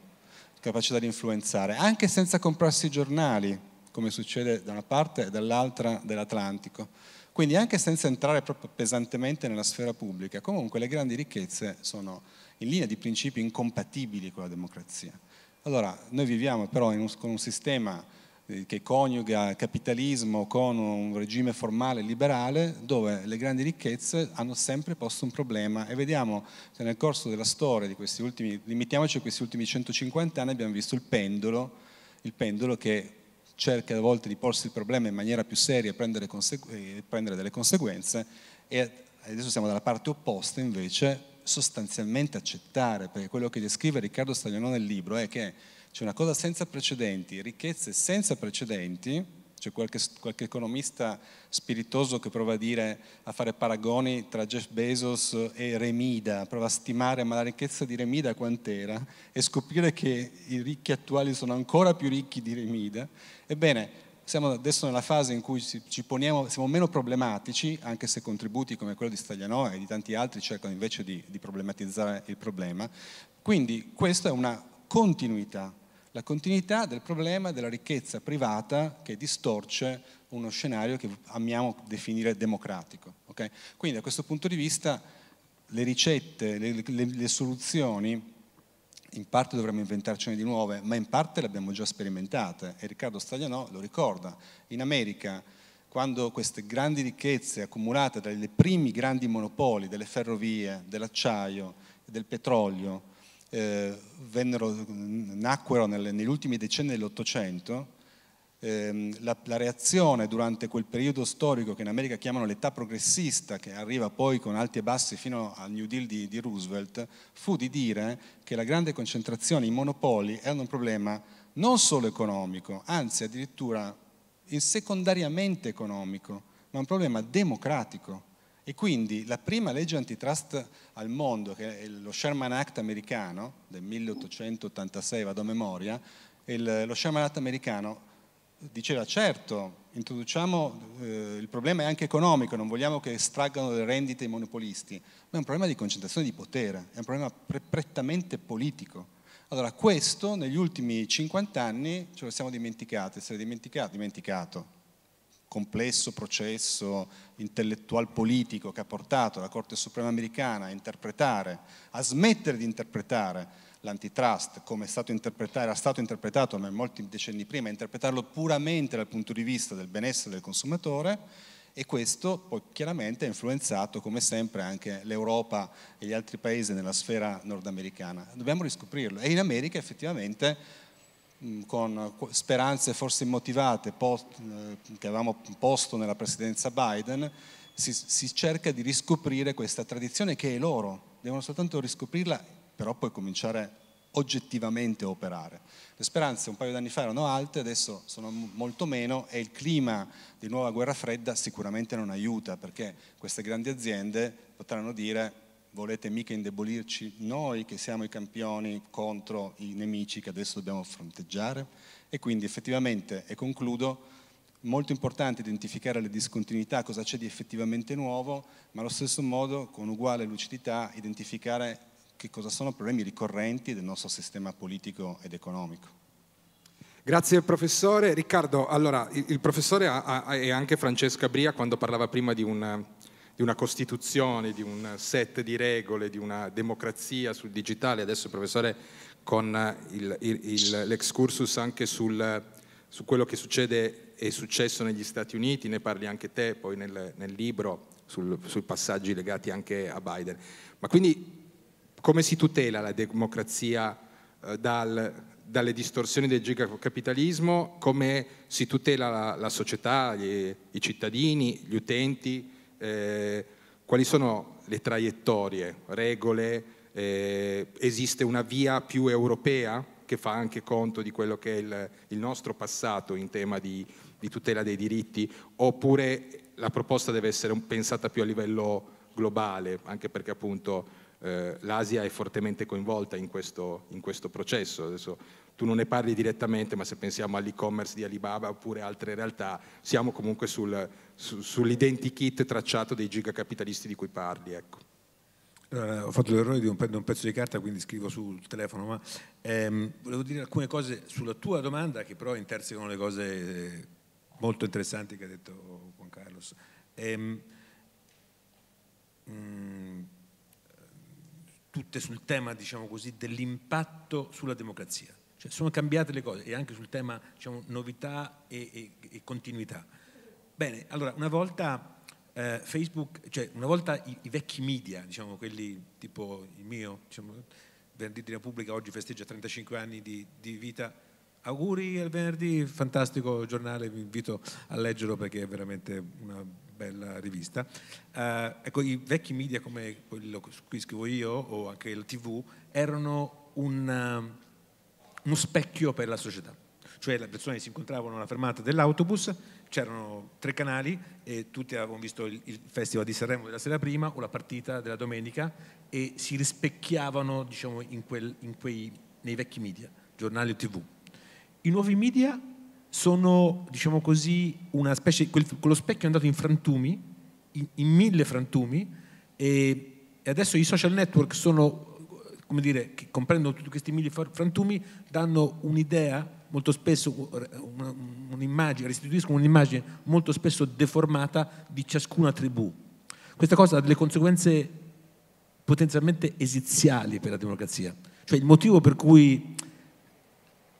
S4: capacità di influenzare, anche senza comprarsi i giornali, come succede da una parte e dall'altra dell'Atlantico. Quindi anche senza entrare proprio pesantemente nella sfera pubblica, comunque le grandi ricchezze sono in linea di principio incompatibili con la democrazia. Allora, noi viviamo però un, con un sistema eh, che coniuga capitalismo con un regime formale liberale dove le grandi ricchezze hanno sempre posto un problema e vediamo se nel corso della storia di questi ultimi, limitiamoci a questi ultimi 150 anni, abbiamo visto il pendolo, il pendolo che cerca a volte di porsi il problema in maniera più seria e prendere, consegu- prendere delle conseguenze e adesso siamo dalla parte opposta invece sostanzialmente accettare, perché quello che descrive Riccardo Staglianone nel libro è che c'è una cosa senza precedenti, ricchezze senza precedenti, c'è qualche, qualche, economista spiritoso che prova a, dire, a fare paragoni tra Jeff Bezos e Remida, prova a stimare ma la ricchezza di Remida quant'era e scoprire che i ricchi attuali sono ancora più ricchi di Remida. Ebbene, siamo adesso nella fase in cui ci poniamo, siamo meno problematici, anche se contributi come quello di Staglianoa e di tanti altri cercano invece di, di problematizzare il problema. Quindi questa è una continuità la continuità del problema della ricchezza privata che distorce uno scenario che amiamo definire democratico. Okay? Quindi da questo punto di vista le ricette, le, le, le soluzioni, in parte dovremmo inventarcene di nuove, ma in parte le abbiamo già sperimentate e Riccardo Staglianò lo ricorda. In America, quando queste grandi ricchezze accumulate dai primi grandi monopoli delle ferrovie, dell'acciaio, del petrolio, eh, vennero, nacquero nel, negli ultimi decenni dell'Ottocento, eh, la, la, reazione durante quel periodo storico che in America chiamano l'età progressista, che arriva poi con alti e bassi fino al New Deal di, di Roosevelt, fu di dire che la grande concentrazione, i monopoli, erano un problema non solo economico, anzi addirittura secondariamente economico, ma un problema democratico e quindi la prima legge antitrust al mondo, che è lo Sherman Act americano del 1886, vado a memoria, il, lo Sherman Act americano diceva certo, introduciamo, eh, il problema è anche economico, non vogliamo che estraggano le rendite i monopolisti, ma è un problema di concentrazione di potere, è un problema pre prettamente politico. Allora questo negli ultimi 50 anni ce lo siamo dimenticati, si è dimenticato, dimenticato, complesso processo intellettual politico che ha portato la Corte Suprema americana a interpretare, a smettere di interpretare l'antitrust come stato era stato interpretato ma molti decenni prima, a interpretarlo puramente dal punto di vista del benessere del consumatore e questo poi chiaramente ha influenzato come sempre anche l'Europa e gli altri paesi nella sfera nordamericana. Dobbiamo riscoprirlo e in America effettivamente Mm, con speranze forse immotivate eh, che avevamo posto nella presidenza Biden, si, si, cerca di riscoprire questa tradizione che è loro, devono soltanto riscoprirla, però poi cominciare oggettivamente a operare. Le speranze un paio d'anni fa erano alte, adesso sono molto meno e il clima di nuova guerra fredda sicuramente non aiuta perché queste grandi aziende potranno dire volete mica indebolirci noi che siamo i campioni contro i nemici che adesso dobbiamo fronteggiare? E quindi effettivamente, e concludo, molto importante identificare le discontinuità, cosa c'è di effettivamente nuovo, ma allo stesso modo, con uguale lucidità, identificare che cosa sono problemi ricorrenti del nostro sistema politico ed
S1: economico. Grazie professore. Riccardo, allora il, professore e anche Francesca Bria quando parlava prima di un di una Costituzione, di un set di regole, di una democrazia sul digitale. Adesso, professore, con eh, l'excursus anche sul, su quello che succede e è successo negli Stati Uniti, ne parli anche te poi nel, nel libro, sul, sui passaggi legati anche a Biden. Ma quindi come si tutela la democrazia eh, dal, dalle distorsioni del gigacapitalismo, come si tutela la, la società, gli, i cittadini, gli utenti eh, quali sono le traiettorie, regole, eh, esiste una via più europea che fa anche conto di quello che è il, il nostro passato in tema di, di, tutela dei diritti, oppure la proposta deve essere pensata più a livello globale, anche perché appunto eh, l'Asia è fortemente coinvolta in questo, in questo processo. Adesso tu non ne parli direttamente, ma se pensiamo all'e-commerce di Alibaba oppure altre realtà, siamo comunque
S2: sul, su, sull'identikit tracciato dei gigacapitalisti di cui parli. Ecco. Allora, eh, ho fatto l'errore di non prendere un pezzo di carta, quindi scrivo sul telefono, ma ehm, volevo dire alcune cose sulla tua domanda che però intersecano le cose eh, molto interessanti che ha detto Juan Carlos. Ehm, mh, mm, tutte sul tema diciamo dell'impatto sulla democrazia. Cioè, sono cambiate le cose e anche sul tema diciamo, novità e, e, e, continuità. Bene, allora una volta eh, Facebook, cioè una volta i, i, vecchi media, diciamo quelli tipo il mio, diciamo, Venerdì di Repubblica oggi festeggia 35 anni di, di vita, auguri al venerdì, fantastico giornale, vi invito a leggerlo perché è veramente una bella rivista. Eh, ecco, i vecchi media come quello su cui scrivo io o anche la TV erano un uno specchio per la società. Cioè le persone si incontravano alla fermata dell'autobus, c'erano tre canali e tutti avevano visto il, Festival di Sanremo della sera prima o la partita della domenica e si rispecchiavano diciamo, in quel, in quei, nei vecchi media, giornali o tv. I nuovi media sono, diciamo così, una specie, quel, quello specchio è andato in frantumi, in, in mille frantumi e adesso i social network sono come dire, che comprendono tutti questi mille frantumi, danno un'idea molto spesso, un'immagine, restituiscono un'immagine molto spesso deformata di ciascuna tribù. Questa cosa ha delle conseguenze potenzialmente esiziali per la democrazia. Cioè il motivo per cui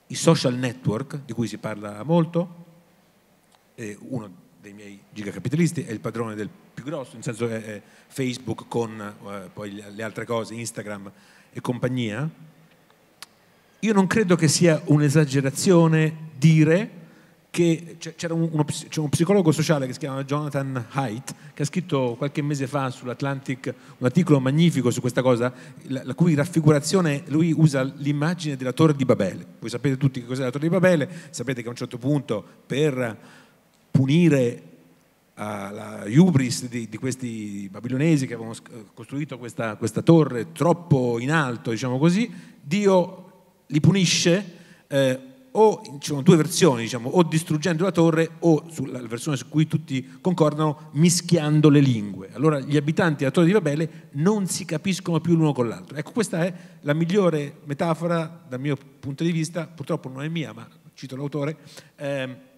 S2: i social network, di cui si parla molto, uno dei miei gigacapitalisti è il padrone del più grosso, nel senso che Facebook con eh, poi le altre cose, Instagram e compagnia, io non credo che sia un'esagerazione dire che c'era uno, uno, psicologo sociale che si chiama Jonathan Haidt che ha scritto qualche mese fa sull'Atlantic un articolo magnifico su questa cosa la, la cui raffigurazione lui usa l'immagine della torre di Babele voi sapete tutti che cos'è la torre di Babele sapete che a un certo punto per punire alla hubris di, di, questi babilonesi che avevano eh, costruito questa, questa, torre troppo in alto, diciamo così, Dio li punisce eh, o ci sono diciamo, due versioni, diciamo, o distruggendo la torre o sulla versione su cui tutti concordano, mischiando le lingue. Allora gli abitanti della torre di Babele non si capiscono più l'uno con l'altro. Ecco, questa è la migliore metafora dal mio punto di vista, purtroppo non è mia, ma cito l'autore. Eh,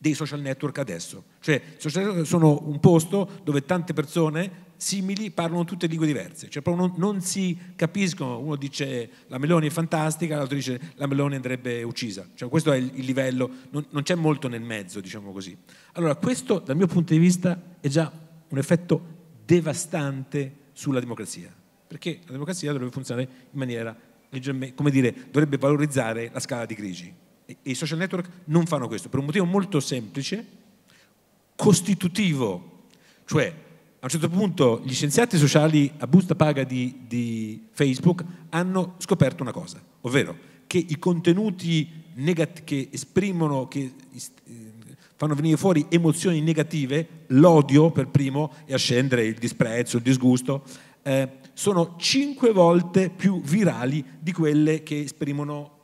S2: dei social network adesso. Cioè, social network sono un posto dove tante persone simili parlano tutte lingue diverse, cioè proprio non, non si capiscono, uno dice la Meloni è fantastica, l'altro dice la Meloni andrebbe uccisa, cioè, questo è il, il livello, non, non c'è molto nel mezzo, diciamo così. Allora, questo dal mio punto di vista è già un effetto devastante sulla democrazia, perché la democrazia dovrebbe funzionare in maniera, leggermente, come dire, dovrebbe valorizzare la scala di grigi, i social network non fanno questo per un motivo molto semplice, costitutivo, cioè a un certo punto gli scienziati sociali a busta paga di, di Facebook hanno scoperto una cosa, ovvero che i contenuti negat- che esprimono, che eh, fanno venire fuori emozioni negative, l'odio per primo e a scendere il disprezzo, il disgusto, eh, sono cinque volte più virali di quelle che esprimono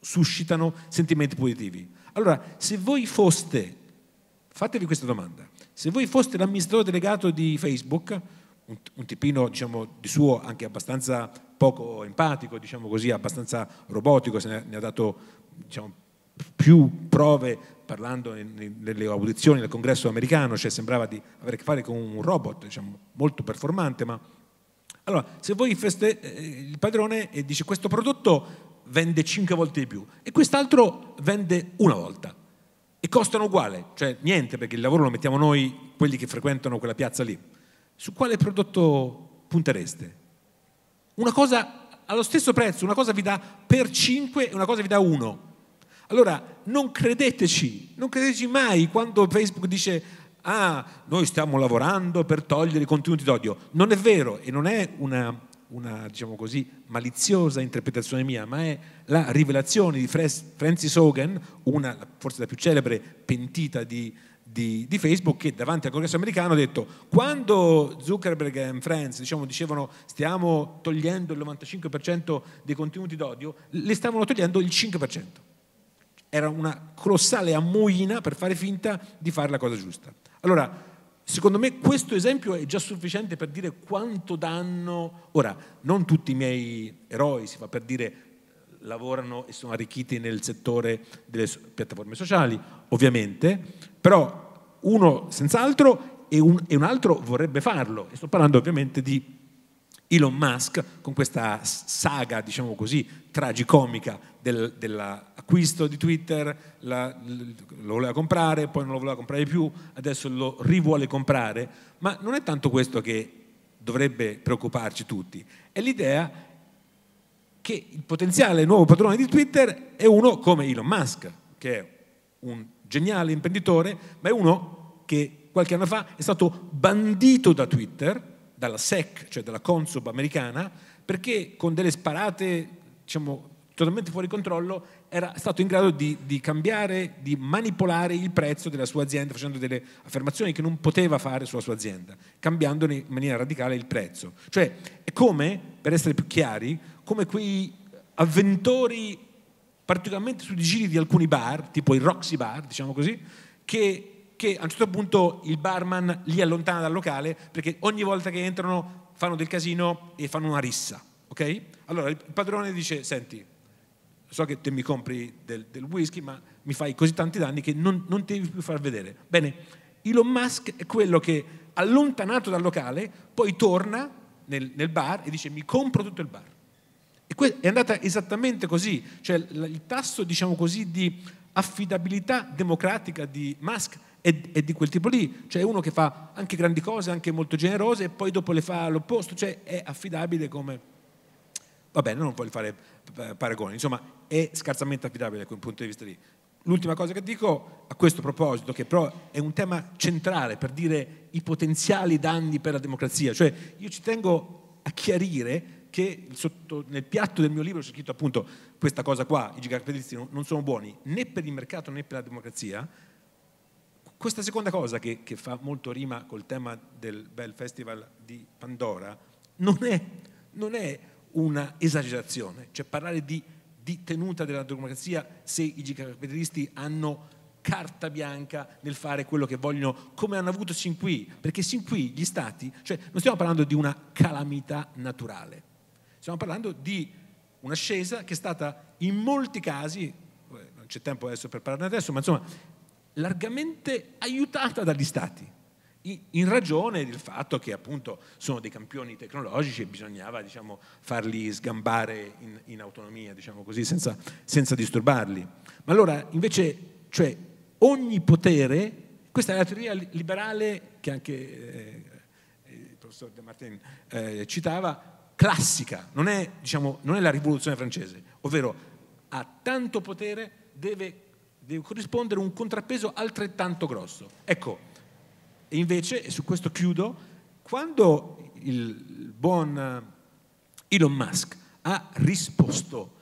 S2: suscitano sentimenti positivi. Allora, se voi foste, fatevi questa domanda, se voi foste l'amministratore delegato di Facebook, un, un tipino diciamo, di suo anche abbastanza poco empatico, diciamo così, abbastanza robotico, se ne, ne ha dato diciamo, più prove parlando nelle audizioni del congresso americano, cioè sembrava di avere a che fare con un robot diciamo, molto performante, ma allora se voi feste, eh, il padrone e dice questo prodotto vende 5 volte di più e quest'altro vende una volta e costano uguale, cioè niente perché il lavoro lo mettiamo noi, quelli che frequentano quella piazza lì. Su quale prodotto puntereste? Una cosa allo stesso prezzo, una cosa vi dà per 5 e una cosa vi dà 1. Allora non credeteci, non credeteci mai quando Facebook dice ah, noi stiamo lavorando per togliere i contenuti d'odio. Non è vero e non è una una diciamo così, maliziosa interpretazione mia, ma è la rivelazione di Francis Hogan, una forse la più celebre pentita di, di, di, Facebook, che davanti al congresso americano ha detto quando Zuckerberg e Friends diciamo, dicevano stiamo togliendo il 95% dei contenuti d'odio, le stavano togliendo il 5%. Era una colossale ammoina per fare finta di fare la cosa giusta. Allora, Secondo me questo esempio è già sufficiente per dire quanto danno, ora non tutti i miei eroi, si fa per dire lavorano e sono arricchiti nel settore delle piattaforme sociali, ovviamente, però uno senz'altro e un, e un altro vorrebbe farlo. E sto parlando ovviamente di Elon Musk con questa saga, diciamo così, tragicomica del, dell'acquisto di Twitter, la, lo voleva comprare, poi non lo voleva comprare più, adesso lo rivuole comprare, ma non è tanto questo che dovrebbe preoccuparci tutti, è l'idea che il potenziale nuovo padrone di Twitter è uno come Elon Musk, che è un geniale imprenditore, ma è uno che qualche anno fa è stato bandito da Twitter, dalla SEC, cioè dalla Consob americana, perché con delle sparate diciamo, totalmente fuori controllo, era stato in grado di, di, cambiare, di manipolare il prezzo della sua azienda facendo delle affermazioni che non poteva fare sulla sua azienda, cambiandone in maniera radicale il prezzo. Cioè, è come, per essere più chiari, come quei avventori particolarmente sui giri di alcuni bar, tipo il Roxy Bar, diciamo così, che, che a un certo punto il barman li allontana dal locale perché ogni volta che entrano fanno del casino e fanno una rissa. Okay? Allora il padrone dice, senti, so che te mi compri del, del whisky, ma mi fai così tanti danni che non, non ti devi più far vedere. Bene, Elon Musk è quello che, allontanato dal locale, poi torna nel, nel bar e dice mi compro tutto il bar. E que- è andata esattamente così, cioè l- il tasso, diciamo così, di affidabilità democratica di Musk è, è, di quel tipo lì, cioè uno che fa anche grandi cose, anche molto generose, e poi dopo le fa all'opposto, cioè è affidabile come... Va bene, non voglio fare eh, paragoni, insomma è scarsamente affidabile da quel punto di vista lì. L'ultima cosa che dico a questo proposito, che però è un tema centrale per dire i potenziali danni per la democrazia, cioè io ci tengo a chiarire che sotto, nel piatto del mio libro c'è scritto appunto questa cosa qua, i gigacapitallisti non sono buoni né per il mercato né per la democrazia. Questa seconda cosa che, che fa molto rima col tema del bel Festival di Pandora non è, non è una esagerazione, cioè parlare di di tenuta della democrazia se i gigacapitallisti hanno carta bianca nel fare quello che vogliono, come hanno avuto sin qui, perché sin qui gli stati, cioè non stiamo parlando di una calamità naturale, stiamo parlando di un'ascesa che è stata in molti casi, eh, non c'è tempo adesso per parlarne adesso, ma insomma largamente aiutata dagli stati in ragione del fatto che appunto sono dei campioni tecnologici e bisognava diciamo, farli sgambare in, in autonomia, diciamo così, senza, senza, disturbarli. Ma allora invece, cioè, ogni potere, questa è la teoria liberale che anche eh, il professor De Martin eh, citava, classica, non è, diciamo, non è, la rivoluzione francese, ovvero a tanto potere deve, deve corrispondere un contrappeso altrettanto grosso. Ecco, e invece, e su questo chiudo, quando il buon Elon Musk ha risposto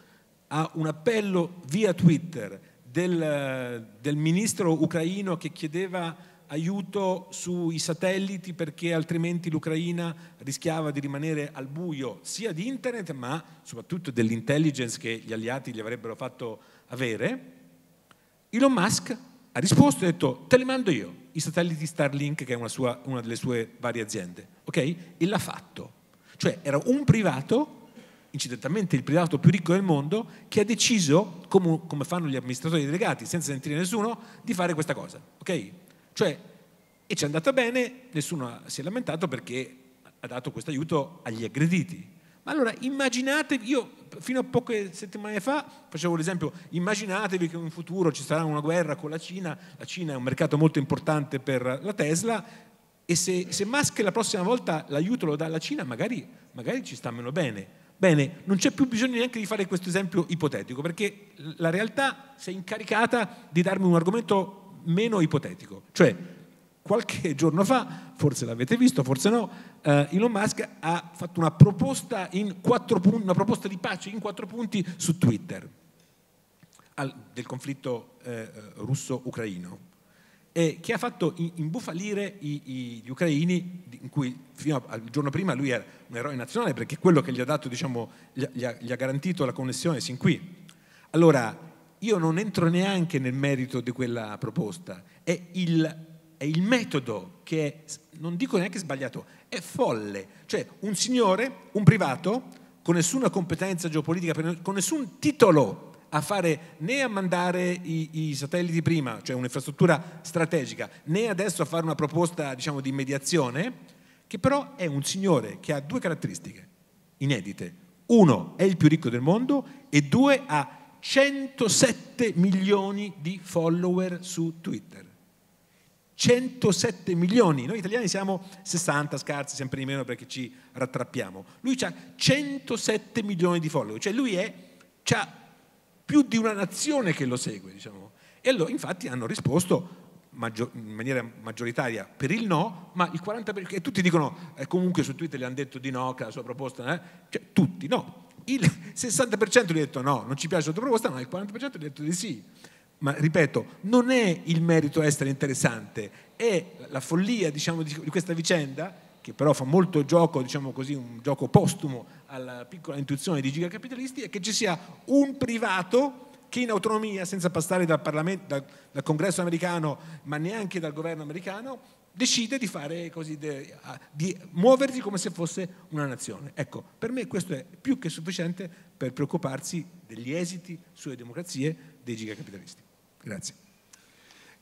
S2: a un appello via Twitter del, del ministro ucraino che chiedeva aiuto sui satelliti perché altrimenti l'Ucraina rischiava di rimanere al buio sia di internet ma soprattutto dell'intelligence che gli alleati gli avrebbero fatto avere, Elon Musk ha risposto e ha detto te li mando io i satelliti Starlink, che è una, sua, una delle sue varie aziende. Ok? E l'ha fatto. Cioè era un privato incidentalmente il privato più ricco del mondo, che ha deciso, come, come, fanno gli amministratori delegati, senza sentire nessuno, di fare questa cosa. Ok? Cioè, e ci è andata bene, nessuno si è lamentato perché ha dato questo aiuto agli aggrediti. Ma allora immaginatevi, io fino a poche settimane fa facevo l'esempio, immaginatevi che in futuro ci sarà una guerra con la Cina, la Cina è un mercato molto importante per la Tesla e se, se Musk la prossima volta l'aiuto lo dà alla Cina magari, magari ci sta meno bene. Bene, non c'è più bisogno neanche di fare questo esempio ipotetico perché la realtà si è incaricata di darmi un argomento meno ipotetico, cioè qualche giorno fa, forse l'avete visto, forse no, eh, Elon Musk ha fatto una proposta, punti, una proposta, di pace in quattro punti su Twitter al, del conflitto eh, eh russo-ucraino eh, che ha fatto imbufalire i, i, gli ucraini, in cui fino al giorno prima lui era un eroe nazionale perché quello che gli ha, dato, diciamo, gli ha, gli ha garantito la connessione sin qui. Allora, io non entro neanche nel merito di quella proposta, è il è il metodo che è, non dico neanche sbagliato, è folle. Cioè un signore, un privato, con nessuna competenza geopolitica, con nessun titolo a fare né a mandare i, i, satelliti prima, cioè un'infrastruttura strategica, né adesso a fare una proposta diciamo, di mediazione, che però è un signore che ha due caratteristiche inedite. Uno, è il più ricco del mondo e due, ha 107 milioni di follower su Twitter. 107 milioni, noi italiani siamo 60 scarsi, sempre di meno perché ci rattrappiamo, lui ha 107 milioni di follower, cioè lui è, ha più di una nazione che lo segue, diciamo. E allora infatti hanno risposto in maniera maggioritaria per il no, ma il 40% e tutti dicono eh, comunque su Twitter gli hanno detto di no, che la sua proposta, eh, cioè tutti no. Il 60% gli ha detto no, non ci piace la tua proposta, ma il 40% gli ha detto di sì ma ripeto, non è il merito essere interessante, è la follia diciamo, di, questa vicenda, che però fa molto gioco, diciamo così, un gioco postumo alla piccola intuizione di gigacapitalisti, è che ci sia un privato che in autonomia, senza passare dal, dal, dal congresso americano, ma neanche dal governo americano, decide di, fare così, di muoversi come se fosse una nazione. Ecco, per me questo è più che sufficiente per preoccuparsi degli esiti sulle democrazie dei gigacapitalisti. Grazie.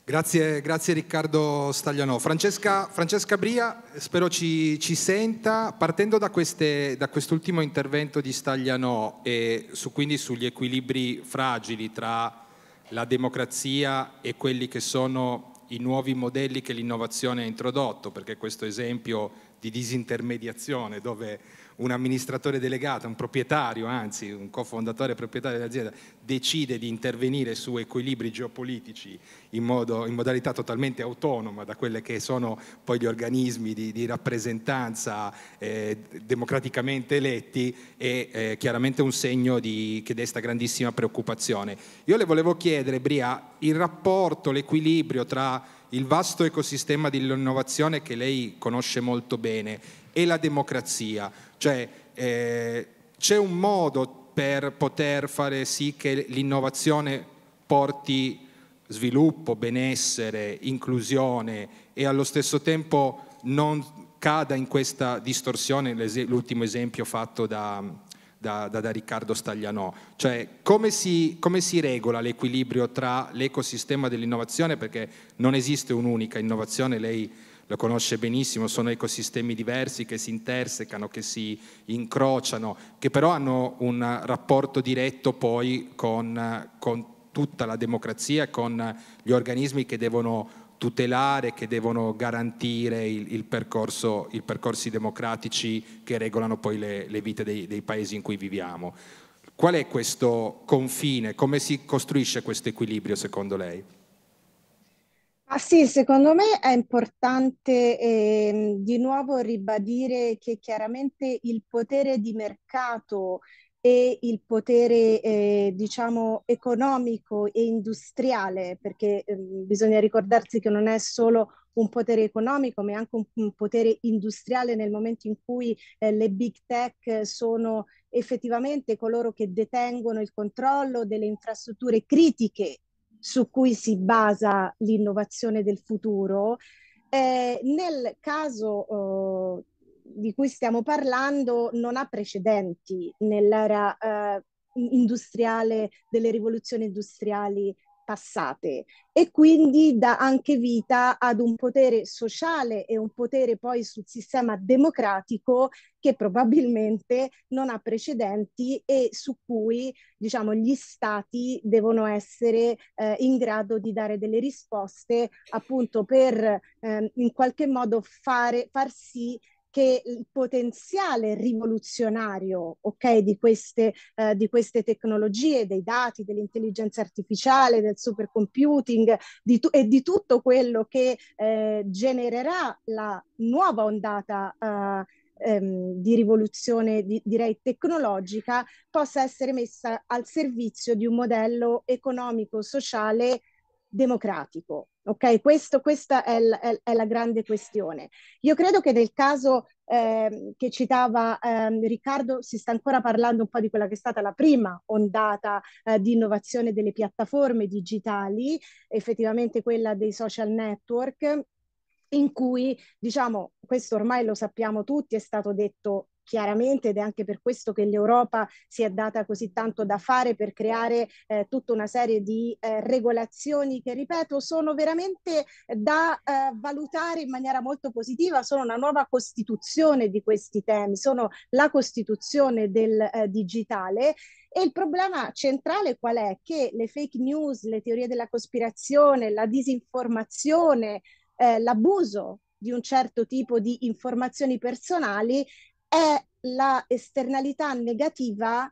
S2: Grazie, grazie Riccardo
S1: Staglianò. Francesca, Francesca Bria, spero ci, ci senta. Partendo da, queste, da quest'ultimo intervento di Staglianò e su, quindi sugli equilibri fragili tra la democrazia e quelli che sono i nuovi modelli che l'innovazione ha introdotto, perché questo esempio di disintermediazione dove un amministratore delegato, un proprietario, anzi un cofondatore e proprietario dell'azienda, decide di intervenire su equilibri geopolitici in, modo, in, modalità totalmente autonoma da quelle che sono poi gli organismi di, di rappresentanza eh, democraticamente eletti, è eh, chiaramente un segno di, che desta grandissima preoccupazione. Io le volevo chiedere, Bria, il rapporto, l'equilibrio tra il vasto ecosistema dell'innovazione che lei conosce molto bene e la democrazia. Cioè eh, c'è un modo per poter fare sì che l'innovazione porti sviluppo, benessere, inclusione e allo stesso tempo non cada in questa distorsione, l'ultimo esempio fatto da, da, da, da Riccardo Staglianò, cioè come si, come si regola l'equilibrio tra l'ecosistema dell'innovazione, perché non esiste un'unica innovazione, lei lo conosce benissimo, sono ecosistemi diversi che si intersecano, che si incrociano, che però hanno un rapporto diretto poi con, con tutta la democrazia, con gli organismi che devono tutelare, che devono garantire il, il percorso, i percorsi democratici che regolano poi le, le vite dei, dei paesi in cui viviamo. Qual è questo confine? Come si costruisce questo equilibrio secondo lei?
S3: Ah, sì, secondo me è importante ehm, di nuovo ribadire che chiaramente il potere di mercato e il potere eh, diciamo economico e industriale, perché ehm, bisogna ricordarsi che non è solo un potere economico, ma è anche un, un potere industriale nel momento in cui eh, le big tech sono effettivamente coloro che detengono il controllo delle infrastrutture critiche su cui si basa l'innovazione del futuro. Eh, nel caso eh, di cui stiamo parlando non ha precedenti nell'era eh, industriale delle rivoluzioni industriali passate e quindi dà anche vita ad un potere sociale e un potere poi sul sistema democratico che probabilmente non ha precedenti e su cui diciamo, gli stati devono essere eh, in grado di dare delle risposte appunto per eh, in qualche modo fare, far sì che che il potenziale rivoluzionario okay, di, queste, eh, di queste tecnologie, dei dati, dell'intelligenza artificiale, del supercomputing di tu- e di tutto quello che eh, genererà la nuova ondata eh, Ehm, di rivoluzione di, direi tecnologica possa essere messa al servizio di un modello economico, sociale democratico. Ok, Questo, questa è, l, è, è, la grande questione. Io credo che nel caso eh, che citava eh, Riccardo si sta ancora parlando un po' di quella che è stata la prima ondata eh, di innovazione delle piattaforme digitali, effettivamente quella dei social network in cui, diciamo, questo ormai lo sappiamo tutti, è stato detto chiaramente ed è anche per questo che l'Europa si è data così tanto da fare per creare eh, tutta una serie di eh, regolazioni che, ripeto, sono veramente da eh, valutare in maniera molto positiva, sono una nuova costituzione di questi temi, sono la costituzione del eh, digitale. E il problema centrale qual è? Che le fake news, le teorie della cospirazione, la disinformazione, eh, l'abuso di un certo tipo di informazioni personali è la esternalità negativa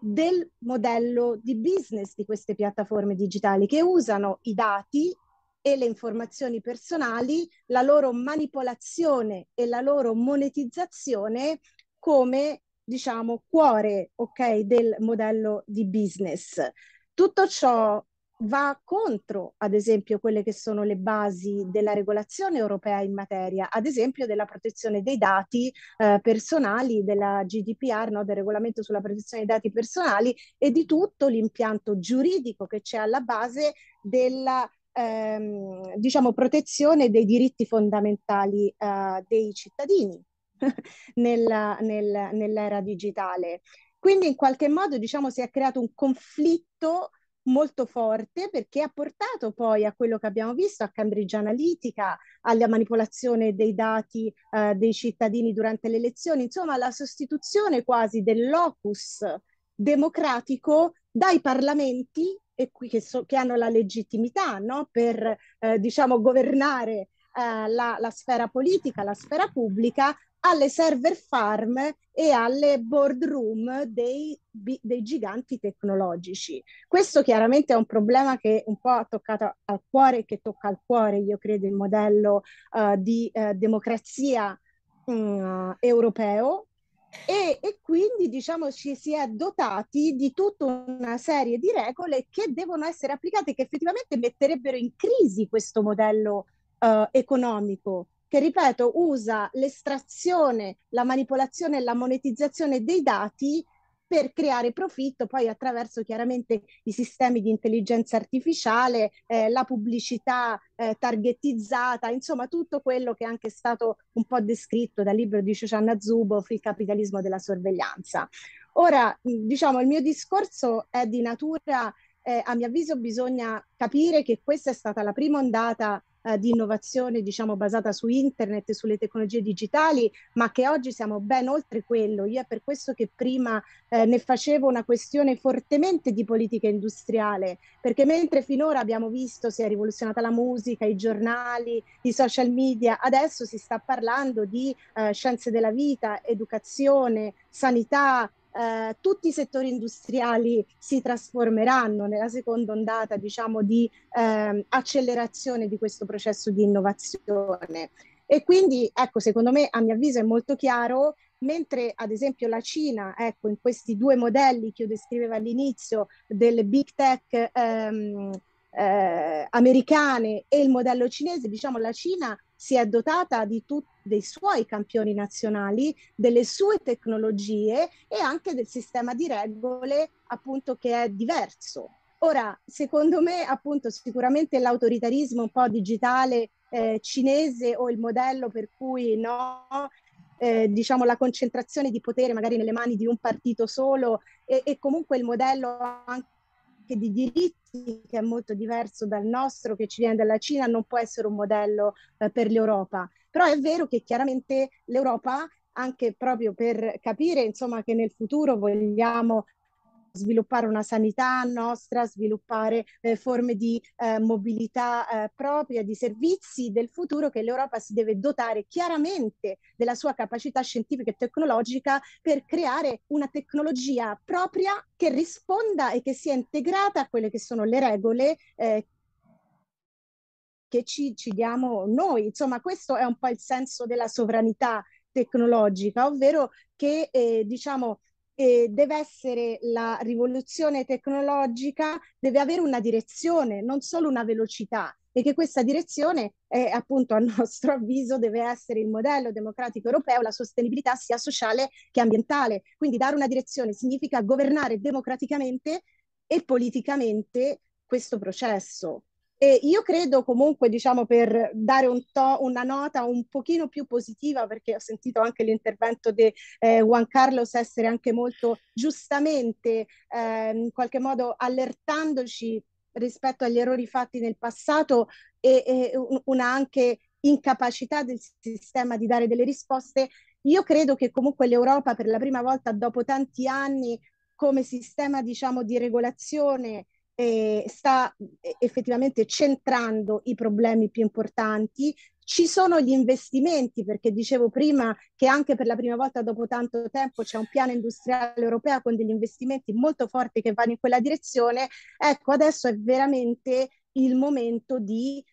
S3: del modello di business di queste piattaforme digitali che usano i dati e le informazioni personali, la loro manipolazione e la loro monetizzazione come diciamo cuore ok del modello di business. Tutto ciò va contro, ad esempio, quelle che sono le basi della regolazione europea in materia, ad esempio della protezione dei dati eh, personali, della GDPR, no? del regolamento sulla protezione dei dati personali e di tutto l'impianto giuridico che c'è alla base della ehm, diciamo, protezione dei diritti fondamentali eh, dei cittadini nella, nel, nell'era digitale. Quindi in qualche modo diciamo, si è creato un conflitto molto forte perché ha portato poi a quello che abbiamo visto a Cambridge Analytica, alla manipolazione dei dati eh, dei cittadini durante le elezioni, insomma alla sostituzione quasi dell'ocus democratico dai parlamenti e qui che, so, che hanno la legittimità no? per eh, diciamo governare eh, la, la sfera politica, la sfera pubblica alle server farm e alle boardroom dei, dei, giganti tecnologici. Questo chiaramente è un problema che un po' ha toccato al cuore che tocca al cuore, io credo, il modello uh, di uh, democrazia uh, europeo e, e, quindi diciamo ci si è dotati di tutta una serie di regole che devono essere applicate che effettivamente metterebbero in crisi questo modello eh, economico che, ripeto, usa l'estrazione, la manipolazione e la monetizzazione dei dati per creare profitto poi attraverso chiaramente i sistemi di intelligenza artificiale, eh, la pubblicità eh, targetizzata, insomma tutto quello che è anche stato un po' descritto dal libro di Shoshana Zuboff, Il capitalismo della sorveglianza. Ora, diciamo, il mio discorso è di natura, eh, a mio avviso bisogna capire che questa è stata la prima ondata eh, di innovazione diciamo basata su internet e sulle tecnologie digitali, ma che oggi siamo ben oltre quello. Io è per questo che prima eh, ne facevo una questione fortemente di politica industriale, perché mentre finora abbiamo visto si è rivoluzionata la musica, i giornali, i social media, adesso si sta parlando di eh, scienze della vita, educazione, sanità, eh, tutti i settori industriali si trasformeranno nella seconda ondata diciamo, di eh, accelerazione di questo processo di innovazione. E quindi, ecco, secondo me, a mio avviso è molto chiaro, mentre ad esempio la Cina, ecco, in questi due modelli che io descrivevo all'inizio, delle big tech ehm, eh, americane e il modello cinese, diciamo, la Cina si è dotata di tutti dei suoi campioni nazionali, delle sue tecnologie e anche del sistema di regole appunto che è diverso. Ora, secondo me, appunto, sicuramente l'autoritarismo un po' digitale eh, cinese o il modello per cui no, eh, diciamo, la concentrazione di potere magari nelle mani di un partito solo e, e comunque il modello anche anche di diritti che è molto diverso dal nostro, che ci viene dalla Cina, non può essere un modello eh, per l'Europa. Però è vero che chiaramente l'Europa anche proprio per capire insomma che nel futuro vogliamo sviluppare una sanità nostra, sviluppare eh, forme di eh, mobilità eh, propria, di servizi del futuro che l'Europa si deve dotare chiaramente della sua capacità scientifica e tecnologica per creare una tecnologia propria che risponda e che sia integrata a quelle che sono le regole eh, che ci, ci diamo noi. Insomma, questo è un po' il senso della sovranità tecnologica, ovvero che eh, diciamo eh, deve essere la rivoluzione tecnologica, deve avere una direzione, non solo una velocità e che questa direzione è, appunto a nostro avviso deve essere il modello democratico europeo, la sostenibilità sia sociale che ambientale. Quindi dare una direzione significa governare democraticamente e politicamente questo processo. E io credo comunque, diciamo, per dare un to- una nota un pochino più positiva, perché ho sentito anche l'intervento di eh, Juan Carlos essere anche molto giustamente, eh, in qualche modo allertandoci rispetto agli errori fatti nel passato e, e una anche incapacità del sistema di dare delle risposte, io credo che comunque l'Europa per la prima volta dopo tanti anni come sistema diciamo di regolazione eh, sta eh, effettivamente centrando i problemi più importanti. Ci sono gli investimenti, perché dicevo prima che anche per la prima volta dopo tanto tempo c'è un piano industriale europeo con degli investimenti molto forti che vanno in quella direzione. Ecco, adesso è veramente il momento di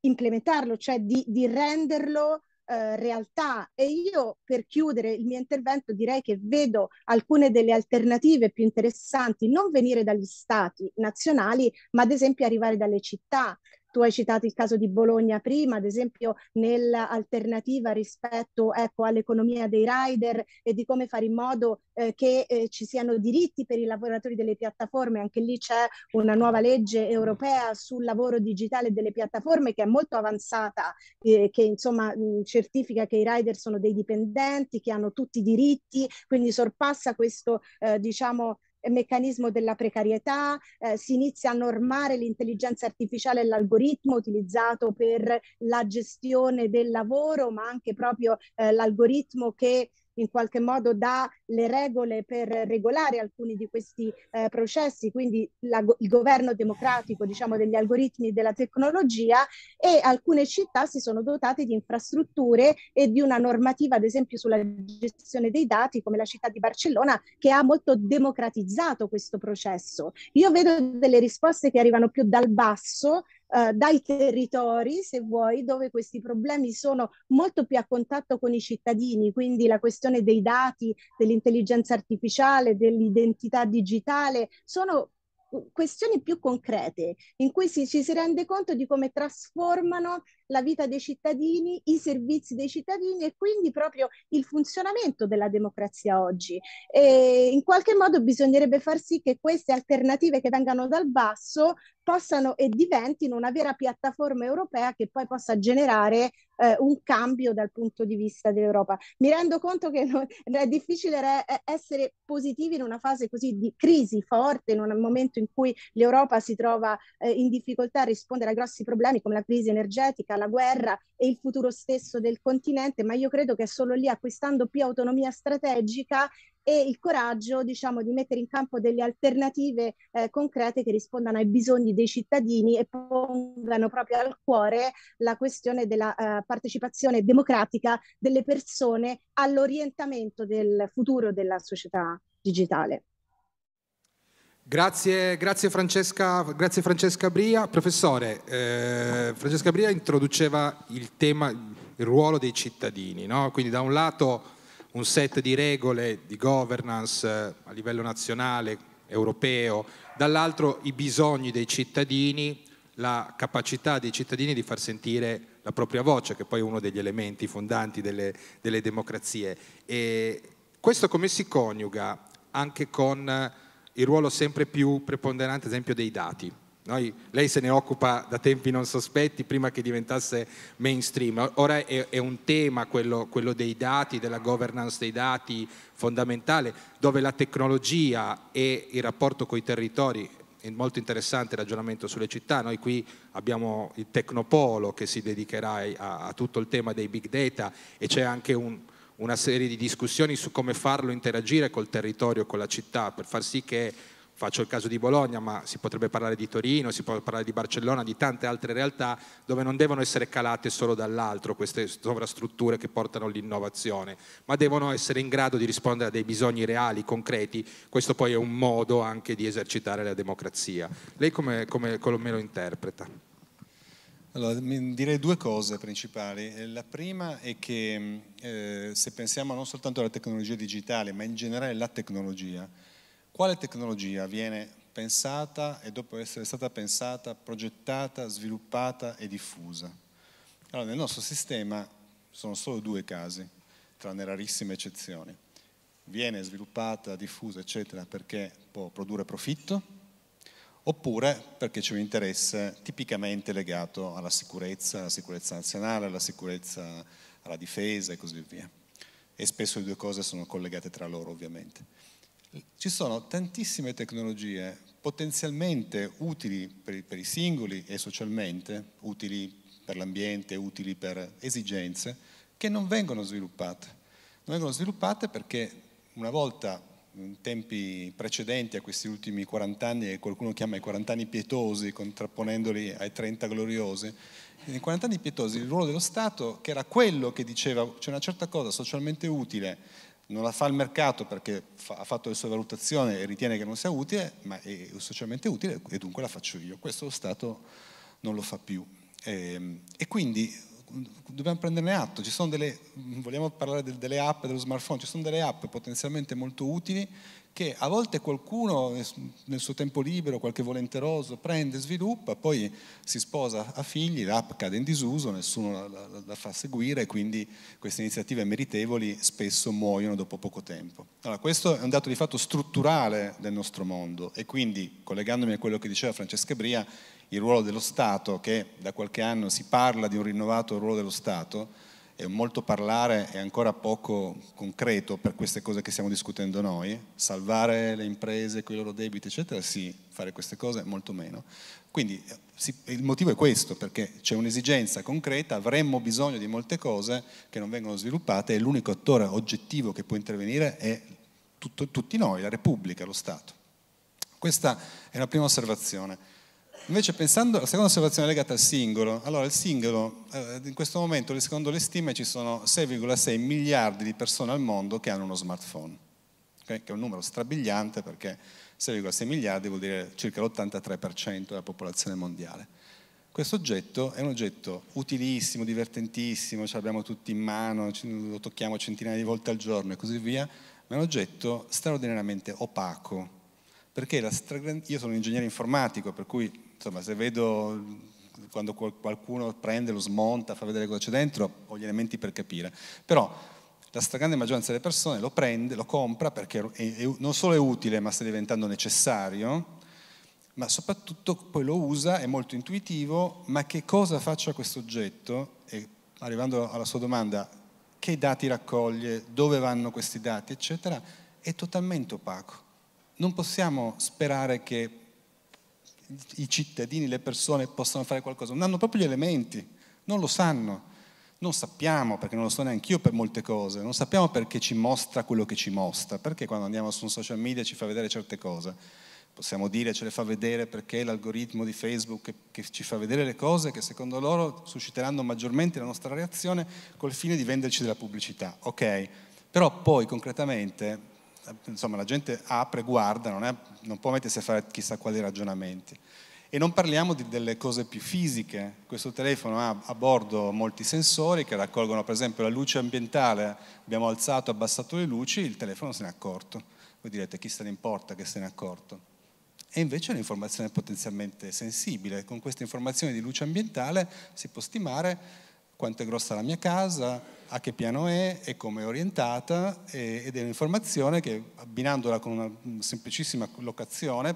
S3: implementarlo, cioè di, di renderlo eh, realtà e io per chiudere il mio intervento direi che vedo alcune delle alternative più interessanti non venire dagli stati nazionali ma ad esempio arrivare dalle città tu hai citato il caso di Bologna prima, ad esempio nell'alternativa rispetto ecco, all'economia dei rider e di come fare in modo eh, che eh, ci siano diritti per i lavoratori delle piattaforme. Anche lì c'è una nuova legge europea sul lavoro digitale delle piattaforme che è molto avanzata, eh, che insomma mh, certifica che i rider sono dei dipendenti, che hanno tutti i diritti, quindi sorpassa questo eh, diciamo eh, meccanismo della precarietà, eh, si inizia a normare l'intelligenza artificiale e l'algoritmo utilizzato per la gestione del lavoro, ma anche proprio eh, l'algoritmo che in qualche modo dà le regole per regolare alcuni di questi eh, processi, quindi la, il governo democratico diciamo, degli algoritmi della tecnologia e alcune città si sono dotate di infrastrutture e di una normativa, ad esempio sulla gestione dei dati, come la città di Barcellona, che ha molto democratizzato questo processo. Io vedo delle risposte che arrivano più dal basso eh, dai territori, se vuoi, dove questi problemi sono molto più a contatto con i cittadini, quindi la questione dei dati, dell'intelligenza artificiale, dell'identità digitale, sono questioni più concrete in cui si, ci si rende conto di come trasformano la vita dei cittadini, i servizi dei cittadini e quindi proprio il funzionamento della democrazia oggi. E in qualche modo bisognerebbe far sì che queste alternative che vengano dal basso possano e diventino una vera piattaforma europea che poi possa generare eh, un cambio dal punto di vista dell'Europa. Mi rendo conto che non, è difficile re, eh, essere positivi in una fase così di crisi forte, in un momento in cui l'Europa si trova eh, in difficoltà a rispondere a grossi problemi come la crisi energetica, la guerra e il futuro stesso del continente, ma io credo che solo lì acquistando più autonomia strategica e il coraggio diciamo, di mettere in campo delle alternative eh, concrete che rispondano ai bisogni dei cittadini e pongano proprio al cuore la questione della eh, partecipazione democratica delle persone all'orientamento del futuro della società digitale.
S1: Grazie, grazie, Francesca, grazie Francesca Bria. Professore, eh, Francesca Bria introduceva il tema, il ruolo dei cittadini, no? quindi da un lato un set di regole di governance eh, a livello nazionale, europeo, dall'altro i bisogni dei cittadini, la capacità dei cittadini di far sentire la propria voce, che poi è uno degli elementi fondanti delle, delle democrazie. E questo come si coniuga anche con il ruolo sempre più preponderante, ad esempio, dei dati. Noi, lei se ne occupa da tempi non sospetti, prima che diventasse mainstream. Ora è, è un tema quello, quello dei dati, della governance dei dati fondamentale, dove la tecnologia e il rapporto con i territori è molto interessante il ragionamento sulle città, noi qui abbiamo il Tecnopolo che si dedicherà a, a tutto il tema dei big data e c'è anche un, una serie di discussioni su come farlo interagire col territorio, con la città, per far sì che, faccio il caso di Bologna, ma si potrebbe parlare di Torino, si può parlare di Barcellona, di tante altre realtà dove non devono essere calate solo dall'altro queste sovrastrutture che portano all'innovazione, ma devono essere in grado di rispondere a dei bisogni reali, concreti. Questo poi è un modo anche di esercitare la democrazia. Lei come, come, come lo interpreta?
S4: Allora, direi due cose principali. Eh, la prima è che mm, eh, se pensiamo non soltanto alla tecnologia digitale, ma in generale alla tecnologia, quale tecnologia viene pensata e dopo essere stata pensata, progettata, sviluppata e diffusa? Allora, nel nostro sistema sono solo due casi, tranne rarissime eccezioni. Viene sviluppata, diffusa, eccetera, perché può produrre profitto, oppure perché c'è un interesse tipicamente legato alla sicurezza, alla sicurezza nazionale, alla sicurezza, alla difesa e così via. E spesso le due cose sono collegate tra loro ovviamente. Ci sono tantissime tecnologie potenzialmente utili per, per i singoli e socialmente, utili per l'ambiente, utili per esigenze, che non vengono sviluppate. Non vengono sviluppate perché una volta in tempi precedenti a questi ultimi 40 anni, che qualcuno chiama i 40 anni pietosi, contrapponendoli ai 30 gloriosi, nei 40 anni pietosi il ruolo dello Stato, che era quello che diceva c'è una certa cosa socialmente utile, non la fa il mercato perché fa, ha fatto le sue valutazioni e ritiene che non sia utile, ma è socialmente utile e dunque la faccio io. Questo lo Stato non lo fa più. E, ehm, e quindi dobbiamo prenderne atto, delle, vogliamo parlare delle app, dello smartphone, ci sono delle app potenzialmente molto utili che a volte qualcuno nel suo tempo libero, qualche volenteroso, prende, sviluppa, poi si sposa a figli, l'app cade in disuso, nessuno la, la, la fa seguire quindi queste iniziative meritevoli spesso muoiono dopo poco tempo. Allora, questo è un dato di fatto strutturale del nostro mondo e quindi, collegandomi a quello che diceva Francesca Bria, il ruolo dello Stato, che da qualche anno si parla di un rinnovato ruolo dello Stato, è molto parlare e ancora poco concreto per queste cose che stiamo discutendo noi, salvare le imprese con i loro debiti, eccetera, sì, fare queste cose molto meno. Quindi eh, si, il motivo è questo, perché c'è un'esigenza concreta, avremmo bisogno di molte cose che non vengono sviluppate e l'unico attore oggettivo che può intervenire è tutto, tutti noi, la Repubblica, lo Stato. Questa è una prima osservazione. Invece pensando alla seconda osservazione legata al singolo, allora il singolo, eh, in questo momento secondo le stime ci sono 6,6 miliardi di persone al mondo che hanno uno smartphone, okay? che è un numero strabiliante perché 6,6 miliardi vuol dire circa l'83% della popolazione mondiale. Questo oggetto è un oggetto utilissimo, divertentissimo, ce l'abbiamo tutti in mano, lo tocchiamo centinaia di volte al giorno e così via, ma è un oggetto straordinariamente opaco, perché la stragrande... io sono un ingegnere informatico, per cui insomma, se vedo quando qualcuno prende, lo smonta, fa vedere cosa c'è dentro, ho gli elementi per capire. Però la stragrande maggioranza delle persone lo prende, lo compra perché è, è, non solo è utile ma sta diventando necessario, ma soprattutto poi lo usa, è molto intuitivo, ma che cosa faccia questo oggetto? E arrivando alla sua domanda, che dati raccoglie, dove vanno questi dati, eccetera, è totalmente opaco. Non possiamo sperare che i cittadini, le persone possano fare qualcosa, non hanno proprio gli elementi, non lo sanno, non sappiamo, perché non lo so neanche io per molte cose, non sappiamo perché ci mostra quello che ci mostra, perché quando andiamo su un social media ci fa vedere certe cose, possiamo dire ce le fa vedere perché l'algoritmo di Facebook che, che ci fa vedere le cose che secondo loro susciteranno maggiormente la nostra reazione col fine di venderci della pubblicità, ok? Però poi concretamente insomma la gente apre, guarda, non, è, non può mettersi a fare chissà quali ragionamenti. E non parliamo di, delle cose più fisiche, questo telefono ha a bordo molti sensori che raccolgono per esempio la luce ambientale, abbiamo alzato, e abbassato le luci, il telefono se n'è accorto. Voi direte chi se ne importa che se n'è accorto? E invece è un'informazione potenzialmente sensibile, con questa informazione di luce ambientale si può stimare quanto è grossa la mia casa, a che piano è e come è orientata ed è un'informazione che abbinandola con una semplicissima locazione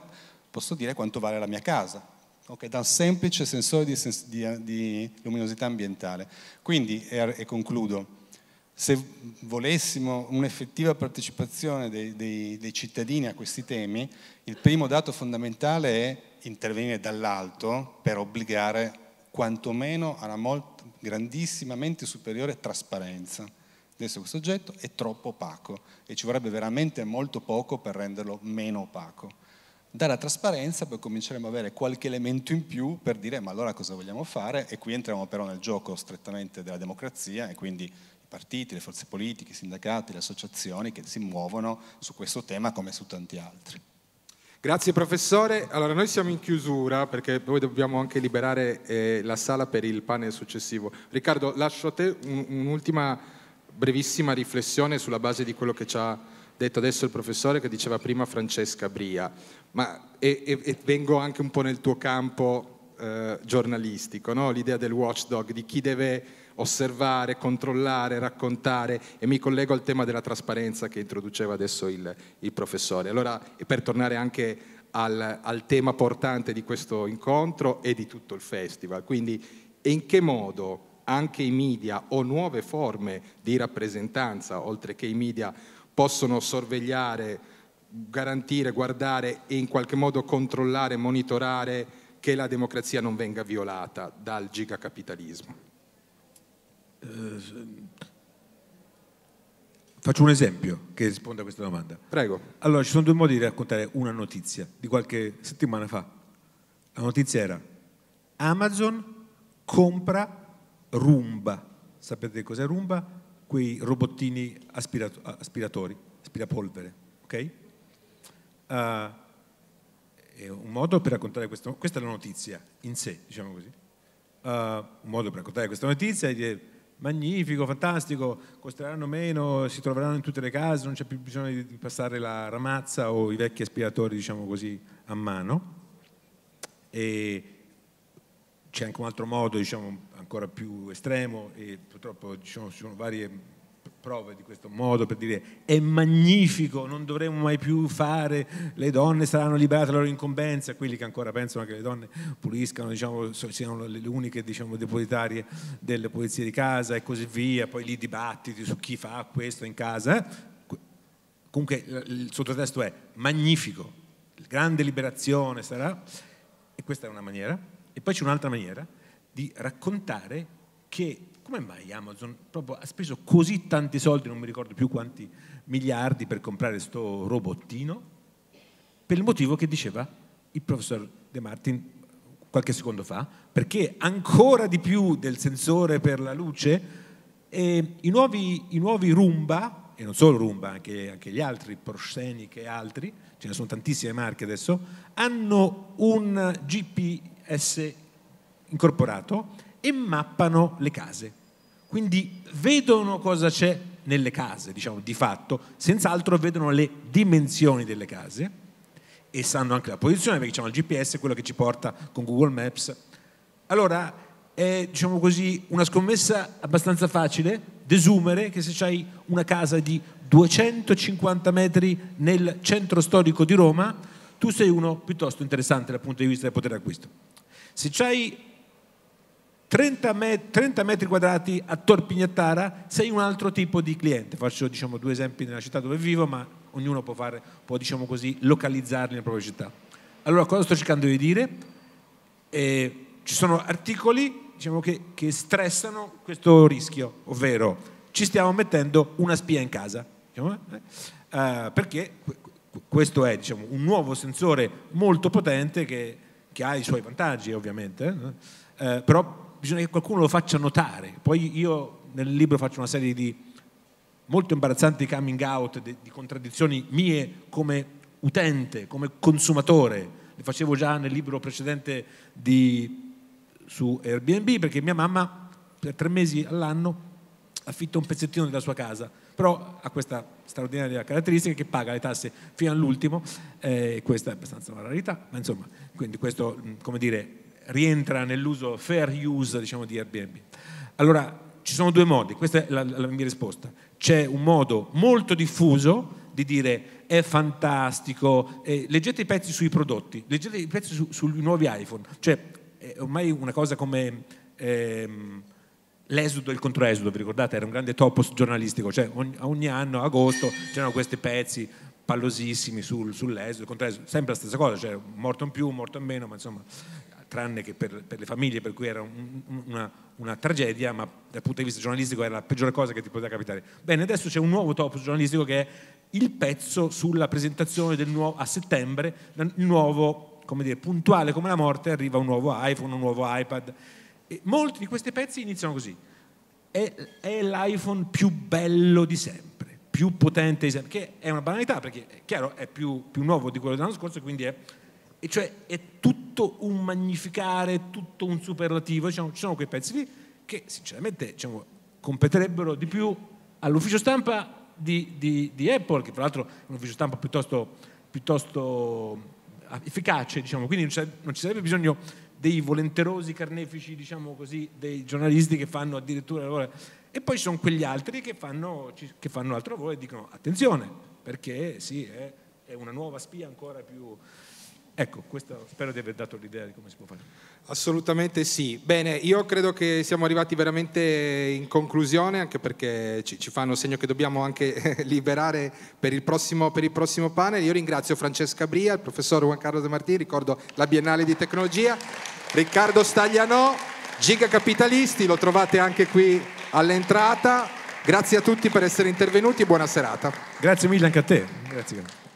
S4: posso dire quanto vale la mia casa. Okay, da un semplice sensore di, di, di luminosità ambientale. Quindi, e, er, e, concludo, se volessimo un'effettiva partecipazione dei, dei, dei cittadini a questi temi, il primo dato fondamentale è intervenire dall'alto per obbligare quantomeno alla una molto grandissimamente superiore trasparenza. Adesso questo oggetto è troppo opaco e ci vorrebbe veramente molto poco per renderlo meno opaco. Dalla trasparenza poi cominceremo ad avere qualche elemento in più per dire ma allora cosa vogliamo fare e qui entriamo però nel gioco strettamente della democrazia e quindi i partiti, le forze politiche, i sindacati, le associazioni che si muovono su questo tema come su tanti altri.
S1: Grazie professore. Allora noi siamo in chiusura perché poi dobbiamo anche liberare eh, la sala per il panel successivo. Riccardo, lascio a te un, un'ultima brevissima riflessione sulla base di quello che ci ha detto adesso il professore che diceva prima Francesca Bria, ma e, e, e vengo anche un po' nel tuo campo eh, giornalistico, no? l'idea del watchdog, di chi deve osservare, controllare, raccontare e mi collego al tema della trasparenza che introduceva adesso il, il professore. Allora, per tornare anche al, al tema portante di questo incontro e di tutto il festival, quindi in che modo anche i media o nuove forme di rappresentanza, oltre che i media, possono sorvegliare, garantire, guardare e in qualche modo controllare, monitorare che la democrazia non venga violata dal gigacapitalismo.
S2: Eh, faccio un esempio che risponde a questa domanda. Prego. Allora, ci sono due modi di raccontare una notizia di qualche settimana fa. La notizia era Amazon compra Roomba. Sapete cos'è Roomba? Quei robottini aspirato- aspiratori, aspirapolvere, ok? Uh, è un modo per raccontare questa notizia. questa è la notizia in sé, diciamo così. Uh, un modo per raccontare questa notizia è dire magnifico, fantastico, costeranno meno, si troveranno in tutte le case, non c'è più bisogno di passare la ramazza o i vecchi aspiratori, diciamo così, a mano. E c'è anche un altro modo, diciamo, ancora più estremo e purtroppo diciamo, ci sono varie prove di questo modo per dire è magnifico, non dovremmo mai più fare, le donne saranno liberate dalla loro incombenza, quelli che ancora pensano che le donne puliscano, diciamo, siano le uniche diciamo, depositarie delle pulizie di casa e così via, poi lì dibattiti su chi fa questo in casa. Eh. Comunque il sottotesto è magnifico, grande liberazione sarà, e questa è una maniera. E poi c'è un'altra maniera di raccontare che come mai Amazon ha speso così tanti soldi, non mi ricordo più quanti miliardi per comprare questo robottino? Per il motivo che diceva il professor De Martin qualche secondo fa, perché ancora di più del sensore per la luce, eh, i, nuovi, i, nuovi, Roomba, e non solo Roomba, anche, anche gli altri, Proscenic e altri, ce ne sono tantissime marche adesso, hanno un GPS incorporato e mappano le case. Quindi vedono cosa c'è nelle case, diciamo di fatto, senz'altro vedono le dimensioni delle case e sanno anche la posizione, perché diciamo, il GPS è quello che ci porta con Google Maps. Allora è diciamo così, una scommessa abbastanza facile, desumere che se hai una casa di 250 metri nel centro storico di Roma, tu sei uno piuttosto interessante dal punto di vista del potere d'acquisto. Se hai 30, met- 30 metri quadrati a Torpignattara sei un altro tipo di cliente. Faccio diciamo, due esempi nella città dove vivo, ma ognuno può, fare, può diciamo così, localizzarli nella propria città. Allora, cosa sto cercando di dire? Eh, ci sono articoli diciamo, che, che stressano questo rischio, ovvero ci stiamo mettendo una spia in casa, diciamo, eh? eh perché questo è diciamo, un nuovo sensore molto potente che, che, ha i suoi vantaggi ovviamente, eh? eh però bisogna che qualcuno lo faccia notare. Poi io nel libro faccio una serie di molto imbarazzanti coming out, di, di contraddizioni mie come utente, come consumatore. Le facevo già nel libro precedente di, su Airbnb perché mia mamma per tre mesi all'anno affitta un pezzettino della sua casa, però ha questa straordinaria caratteristica che paga le tasse fino all'ultimo, eh, questa è abbastanza una rarità, ma insomma, quindi questo, mm, come dire, rientra nell'uso fair use diciamo, di Airbnb. Allora, ci sono due modi, questa è la, la mia risposta. C'è un modo molto diffuso di dire è fantastico, eh, leggete i pezzi sui prodotti, leggete i pezzi su, sui nuovi iPhone, cioè è ormai una cosa come ehm, l'esodo e il controesodo, vi ricordate? Era un grande topos giornalistico, cioè ogni, ogni anno, agosto, c'erano questi pezzi pallosissimi sul, sull'esodo, il controesodo, sempre la stessa cosa, cioè morto in più, morto in meno, ma insomma tranne che per, per le famiglie per cui era un, una, una, tragedia, ma dal punto di vista giornalistico era la peggiore cosa che ti poteva capitare. Bene, adesso c'è un nuovo top giornalistico che è il pezzo sulla presentazione nuovo, a settembre, il nuovo, come dire, puntuale come la morte, arriva un nuovo iPhone, un nuovo iPad. E molti di questi pezzi iniziano così. È, è l'iPhone più bello di sempre più potente, di sempre che è una banalità perché è chiaro è più, più nuovo di quello dell'anno scorso e quindi è e cioè è tutto un magnificare, tutto un superlativo, diciamo, ci sono quei pezzi lì che sinceramente diciamo, competerebbero di più all'ufficio stampa di, di, di, Apple, che tra l'altro è un ufficio stampa piuttosto, piuttosto ah, efficace, diciamo, quindi non ci, sarebbe, non ci, sarebbe, bisogno dei volenterosi carnefici, diciamo così, dei giornalisti che fanno addirittura lavoro. E poi ci sono quegli altri che fanno, che fanno altro lavoro e dicono attenzione, perché sì, è, è una nuova spia ancora più... Ecco, questo spero di aver dato l'idea di come si può fare.
S1: Assolutamente sì. Bene, io credo che siamo arrivati veramente in conclusione, anche perché ci, ci fanno segno che dobbiamo anche liberare per il, prossimo, per il, prossimo, panel. Io ringrazio Francesca Bria, il professor Juan Carlos De Martini, ricordo la Biennale di Tecnologia, Riccardo Staglianò, Giga Capitalisti, lo trovate anche qui all'entrata.
S3: Grazie a tutti per essere intervenuti, buona serata. Grazie mille anche a te. Grazie.